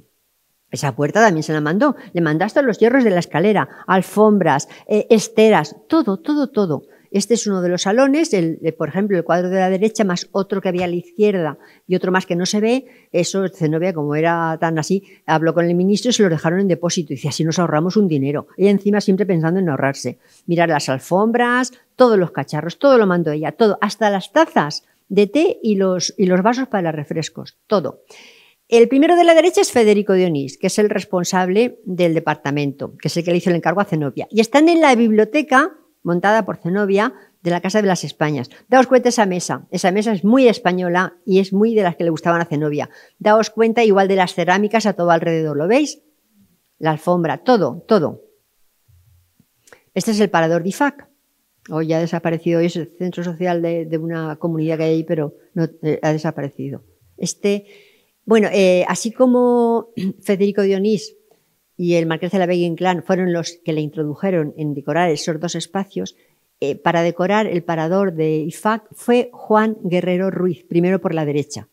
Esa puerta también se la mandó. Le mandaste los hierros de la escalera, alfombras, eh, esteras, todo, todo, todo. Este es uno de los salones, eh, por ejemplo, el cuadro de la derecha más otro que había a la izquierda y otro más que no se ve. Eso Zenobia, como era tan así, habló con el ministro y se lo dejaron en depósito. Y dice, así nos ahorramos un dinero. Ella encima siempre pensando en ahorrarse. Mirar las alfombras, todos los cacharros, todo lo mandó ella, todo, hasta las tazas de té y los, y los vasos para los refrescos, todo. El primero de la derecha es Federico Dionís, que es el responsable del departamento, que es el que le hizo el encargo a Zenobia. Y están en la biblioteca montada por Zenobia de la Casa de las Españas. Daos cuenta esa mesa. Esa mesa es muy española y es muy de las que le gustaban a Zenobia. Daos cuenta igual de las cerámicas a todo alrededor. ¿Lo veis? La alfombra, todo, todo. Este es el parador de IFAC. Hoy ya ha desaparecido, hoy es el centro social de, una comunidad que hay ahí, pero no, eh, ha desaparecido. Este, bueno, eh, así como <clears throat> Federico Dionís y el Marqués de la Vega clan fueron los que le introdujeron en decorar esos dos espacios, eh, para decorar el parador de IFAC fue Juan Guerrero Ruiz, primero por la derecha,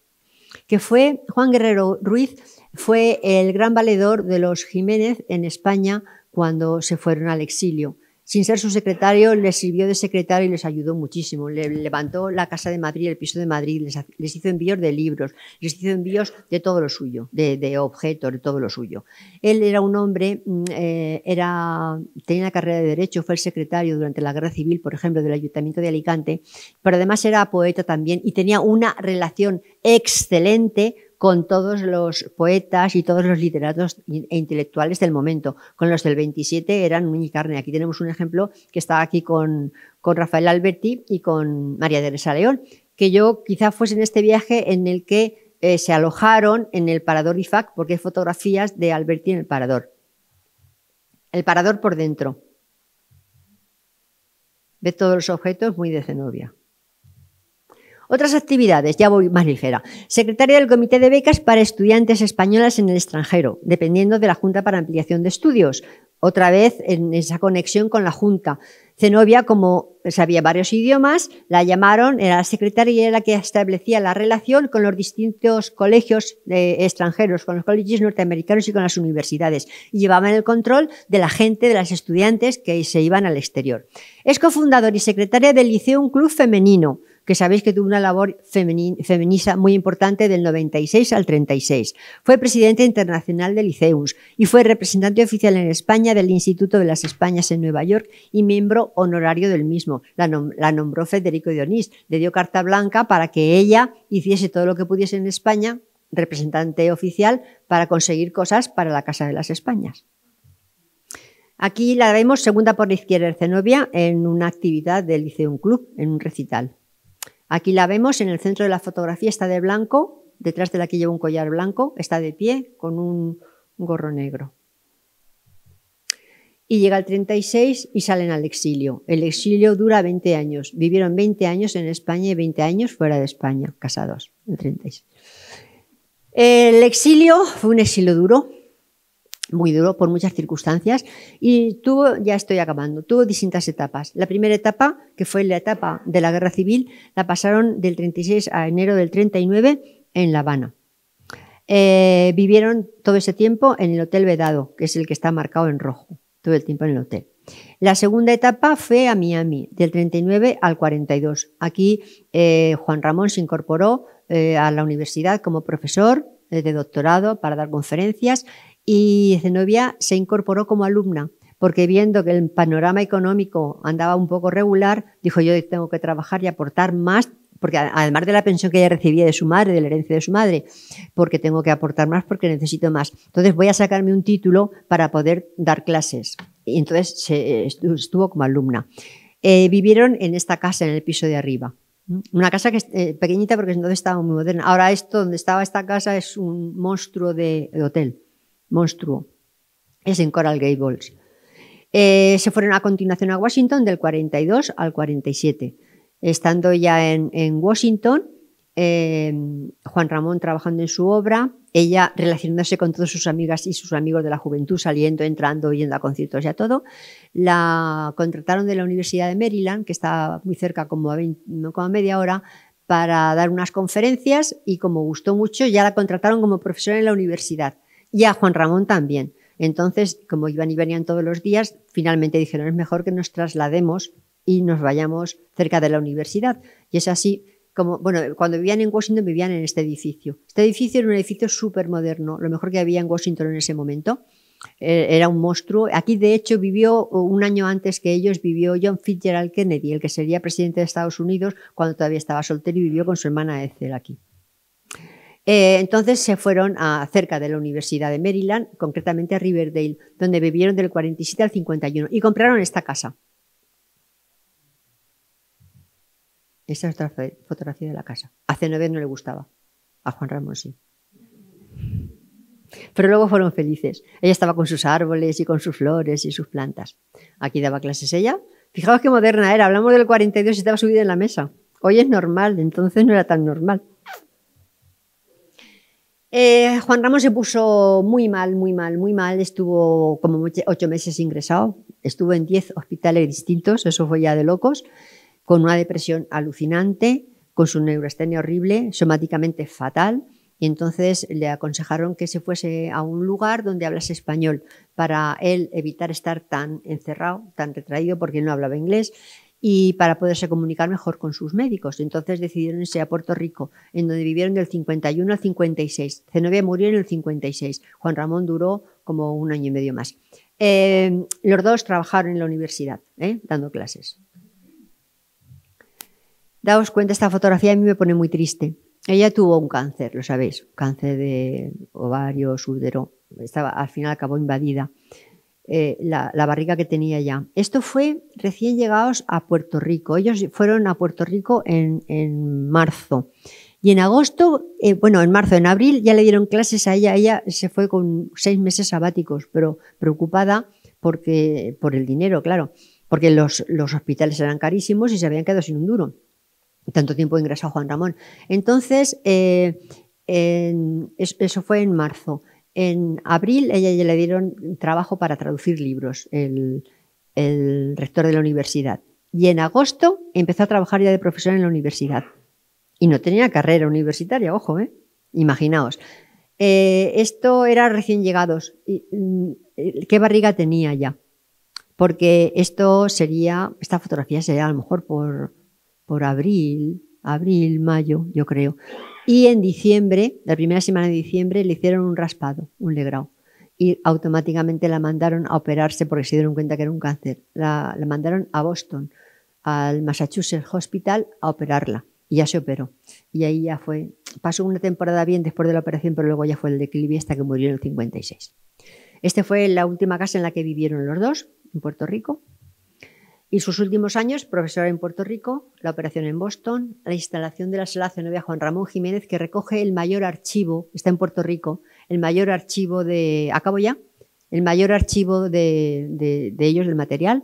que fue Juan Guerrero Ruiz fue el gran valedor de los Jiménez en España cuando se fueron al exilio sin ser su secretario, les sirvió de secretario y les ayudó muchísimo. Le levantó la Casa de Madrid, el piso de Madrid, les, hizo envíos de libros, les hizo envíos de todo lo suyo, de, objetos, de todo lo suyo. Él era un hombre, mm, eh, era, tenía la carrera de Derecho, fue el secretario durante la Guerra Civil, por ejemplo, del Ayuntamiento de Alicante, pero además era poeta también y tenía una relación excelente con todos los poetas y todos los literatos e intelectuales del momento. Con los del 27 eran muy carne. Aquí tenemos un ejemplo que estaba aquí con, Rafael Alberti y con María Teresa León, que yo quizá fuese en este viaje en el que eh, se alojaron en el parador IFAC, porque hay fotografías de Alberti en el parador. El parador por dentro. Ve todos los objetos muy de Zenobia. Otras actividades, ya voy más ligera. Secretaria del Comité de Becas para Estudiantes Españolas en el extranjero, dependiendo de la Junta para Ampliación de Estudios. Otra vez en esa conexión con la Junta. Zenobia, como sabía varios idiomas, la llamaron, era la secretaria la que establecía la relación con los distintos colegios eh, extranjeros, con los colegios norteamericanos y con las universidades, y llevaban el control de la gente, de las estudiantes que se iban al exterior. Es cofundadora y secretaria del Liceo Un Club Femenino, que sabéis que tuvo una labor feminista muy importante del 96 al 36. Fue presidente internacional del Liceus y fue representante oficial en España del Instituto de las Españas en Nueva York y miembro honorario del mismo. La, nombró Federico Dionís, le dio carta blanca para que ella hiciese todo lo que pudiese en España, representante oficial, para conseguir cosas para la Casa de las Españas. Aquí la vemos segunda por la izquierda de Zenobia en una actividad del Liceum Club, en un recital. Aquí la vemos en el centro de la fotografía, está de blanco, detrás de la que lleva un collar blanco, está de pie con un gorro negro. Y llega el 36 y salen al exilio. El exilio dura 20 años. Vivieron 20 años en España y 20 años fuera de España, casados, 36. El exilio fue un exilio duro, muy duro por muchas circunstancias y tuvo, ya estoy acabando, tuvo distintas etapas. La primera etapa, que fue la etapa de la guerra civil, la pasaron del 36 a enero del 39 en La Habana. Eh, vivieron todo ese tiempo en el Hotel Vedado, que es el que está marcado en rojo, todo el tiempo en el hotel. La segunda etapa fue a Miami, del 39 al 42. Aquí eh, Juan Ramón se incorporó eh, a la universidad como profesor de doctorado para dar conferencias y Zenobia se incorporó como alumna, porque viendo que el panorama económico andaba un poco regular, dijo yo tengo que trabajar y aportar más, porque además de la pensión que ella recibía de su madre, de la herencia de su madre, porque tengo que aportar más porque necesito más. Entonces voy a sacarme un título para poder dar clases. Y entonces eh, estuvo como alumna. Eh, vivieron en esta casa, en el piso de arriba. Una casa que es eh, pequeñita porque entonces estaba muy moderna. Ahora esto, donde estaba esta casa, es un monstruo de hotel monstruo. Es en Coral Gables. Eh, se fueron a continuación a Washington del 42 al 47. Estando ya en, Washington, eh, Juan Ramón trabajando en su obra, ella relacionándose con todas sus amigas y sus amigos de la juventud, saliendo, entrando, yendo a conciertos y a todo, la contrataron de la Universidad de Maryland, que está muy cerca, como como a media hora, para dar unas conferencias y como gustó mucho, ya la contrataron como profesora en la universidad y a Juan Ramón también. Entonces, como iban y venían todos los días, finalmente dijeron, es mejor que nos traslademos y nos vayamos cerca de la universidad. Y es así como, bueno, cuando vivían en Washington vivían en este edificio. Este edificio era un edificio súper moderno, lo mejor que había en Washington en ese momento. Eh, era un monstruo. Aquí, de hecho, vivió un año antes que ellos, vivió John Fitzgerald Kennedy, el que sería presidente de Estados Unidos cuando todavía estaba soltero y vivió con su hermana Ethel aquí. Eh, entonces se fueron a, cerca de la Universidad de Maryland, concretamente a Riverdale, donde vivieron del 47 al 51 y compraron esta casa. Esta es otra fotografía de la casa. Hace nueve no le gustaba. A Juan Ramón sí. Pero luego fueron felices. Ella estaba con sus árboles y con sus flores y sus plantas. Aquí daba clases ella. Fijaos qué moderna era. Hablamos del 42 y estaba subida en la mesa. Hoy es normal, entonces no era tan normal. Eh, Juan Ramos se puso muy mal, muy mal, muy mal. Estuvo como ocho meses ingresado. Estuvo en diez hospitales distintos, eso fue ya de locos, con una depresión alucinante, con su neurastenia horrible, somáticamente fatal. Y entonces le aconsejaron que se fuese a un lugar donde hablase español para él evitar estar tan encerrado, tan retraído, porque no hablaba inglés y para poderse comunicar mejor con sus médicos. Entonces decidieron irse a Puerto Rico, en donde vivieron del 51 al 56. Zenobia murió en el 56. Juan Ramón duró como un año y medio más. Eh, los dos trabajaron en la universidad, ¿eh? dando clases. Daos cuenta, esta fotografía a mí me pone muy triste. Ella tuvo un cáncer, lo sabéis, cáncer de ovario, surdero, Estaba, al final acabó invadida. Eh, la, barriga que tenía ya. Esto fue recién llegados a Puerto Rico. Ellos fueron a Puerto Rico en, en marzo. Y en agosto, eh, bueno, en marzo, en abril, ya le dieron clases a ella. Ella se fue con seis meses sabáticos, pero preocupada porque, por el dinero, claro, porque los, los hospitales eran carísimos y se habían quedado sin un duro. Tanto tiempo ingresó Juan Ramón. Entonces, eh, eso fue en marzo. En abril ella ya le dieron trabajo para traducir libros, el, rector de la universidad. Y en agosto empezó a trabajar ya de profesora en la universidad. Y no tenía carrera universitaria, ojo, ¿eh? Imaginaos. Eh, esto era recién llegados. Mm, eh, ¿Qué barriga tenía ya? Porque esto sería, esta fotografía sería a lo mejor por, por abril, abril, mayo, yo creo. Y en diciembre, la primera semana de diciembre, le hicieron un raspado, un legrado. Y automáticamente la mandaron a operarse porque se dieron cuenta que era un cáncer. La, mandaron a Boston, al Massachusetts Hospital, a operarla. Y ya se operó. Y ahí ya fue. Pasó una temporada bien después de la operación, pero luego ya fue el declive hasta que murió en el 56. Este fue la última casa en la que vivieron los dos, en Puerto Rico. Y sus últimos años, profesora en Puerto Rico, la operación en Boston, la instalación de la sala Zenobia Juan Ramón Jiménez, que recoge el mayor archivo, está en Puerto Rico, el mayor archivo de, acabo ya, el mayor archivo de, ellos, del material,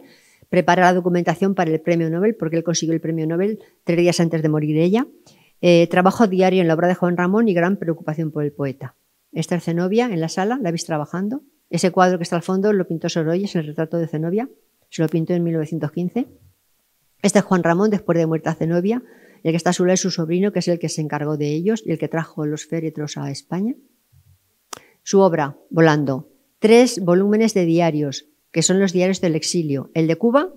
prepara la documentación para el premio Nobel, porque él consiguió el premio Nobel tres días antes de morir ella, eh, trabajo diario en la obra de Juan Ramón y gran preocupación por el poeta. Esta es Zenobia en la sala, la habéis trabajando. Ese cuadro que está al fondo lo pintó es el retrato de Zenobia, se lo pintó en 1915. Este es Juan Ramón, después de muerta Zenobia, el que está a su lado es su sobrino, que es el que se encargó de ellos y el que trajo los féretros a España. Su obra, Volando, tres volúmenes de diarios, que son los diarios del exilio, el de Cuba,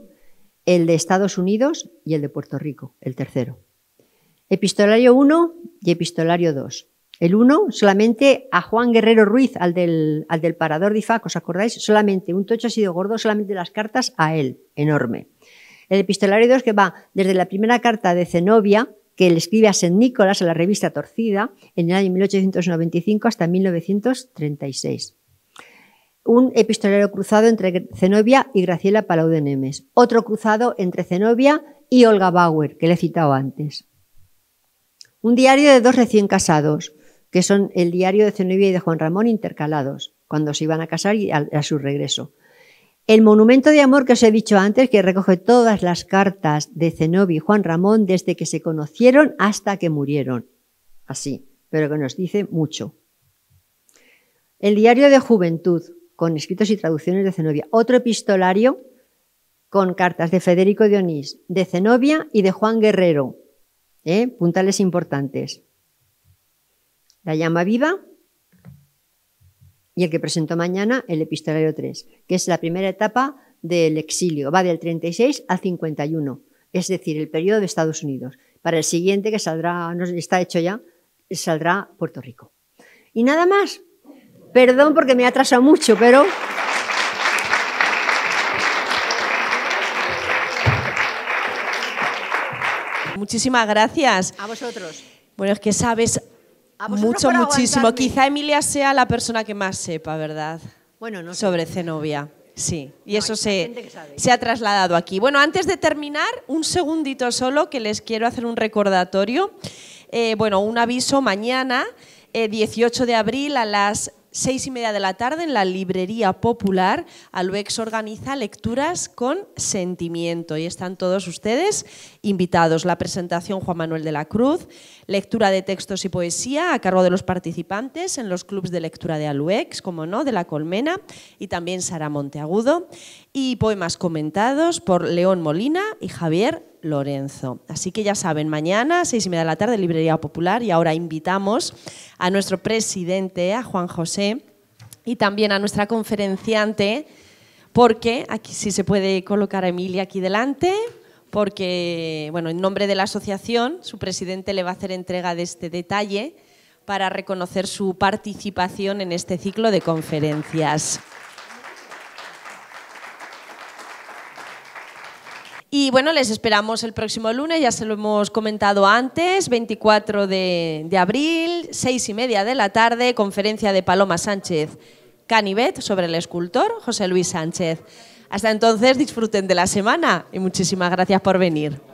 el de Estados Unidos y el de Puerto Rico, el tercero. Epistolario 1 y Epistolario 2. El uno, solamente a Juan Guerrero Ruiz, al del, parador de facos, ¿os acordáis? Solamente un tocho ha sido gordo, solamente las cartas a él, enorme. El epistolario 2 que va desde la primera carta de Zenobia, que le escribe a San Nicolás a la revista Torcida en el año 1895 hasta 1936. Un epistolario cruzado entre Zenobia y Graciela Palau de Nemes. Otro cruzado entre Zenobia y Olga Bauer, que le he citado antes. Un diario de dos recién casados que son el diario de Zenobia y de Juan Ramón intercalados, cuando se iban a casar y a, su regreso. El monumento de amor que os he dicho antes, que recoge todas las cartas de Zenobia y Juan Ramón desde que se conocieron hasta que murieron. Así, pero que nos dice mucho. El diario de juventud, con escritos y traducciones de Zenobia. Otro epistolario con cartas de Federico Dionís, de Zenobia y de Juan Guerrero. ¿eh? Puntales importantes. La llama viva y el que presento mañana, el epistolario 3, que es la primera etapa del exilio. Va del 36 al 51, es decir, el periodo de Estados Unidos. Para el siguiente, que saldrá, no está hecho ya, saldrá Puerto Rico. Y nada más. Perdón porque me he atrasado mucho, pero... Muchísimas gracias. A vosotros. Bueno, es que sabes mucho, muchísimo. Quizá Emilia sea la persona que más sepa, ¿verdad? Bueno, no Sobre Zenobia. Sí, y eso se, ha trasladado aquí. Bueno, antes de terminar, un segundito solo que les quiero hacer un recordatorio. Eh, bueno, un aviso mañana, 18 eh, de abril a las seis y media de la tarde en la Librería Popular. Aluex organiza lecturas con sentimiento y están todos ustedes invitados la presentación Juan Manuel de la Cruz, lectura de textos y poesía a cargo de los participantes en los clubs de lectura de Aluex, como no, de La Colmena, y también Sara Monteagudo, y poemas comentados por León Molina y Javier Lorenzo. Así que ya saben, mañana, seis y media de la tarde, Librería Popular, y ahora invitamos a nuestro presidente, a Juan José, y también a nuestra conferenciante, porque aquí sí se puede colocar a Emilia aquí delante porque, bueno, en nombre de la asociación, su presidente le va a hacer entrega de este detalle para reconocer su participación en este ciclo de conferencias. Y bueno, les esperamos el próximo lunes, ya se lo hemos comentado antes, 24 de, abril, seis y media de la tarde, conferencia de Paloma Sánchez Canivet sobre el escultor José Luis Sánchez. Hasta entonces disfruten de la semana y muchísimas gracias por venir.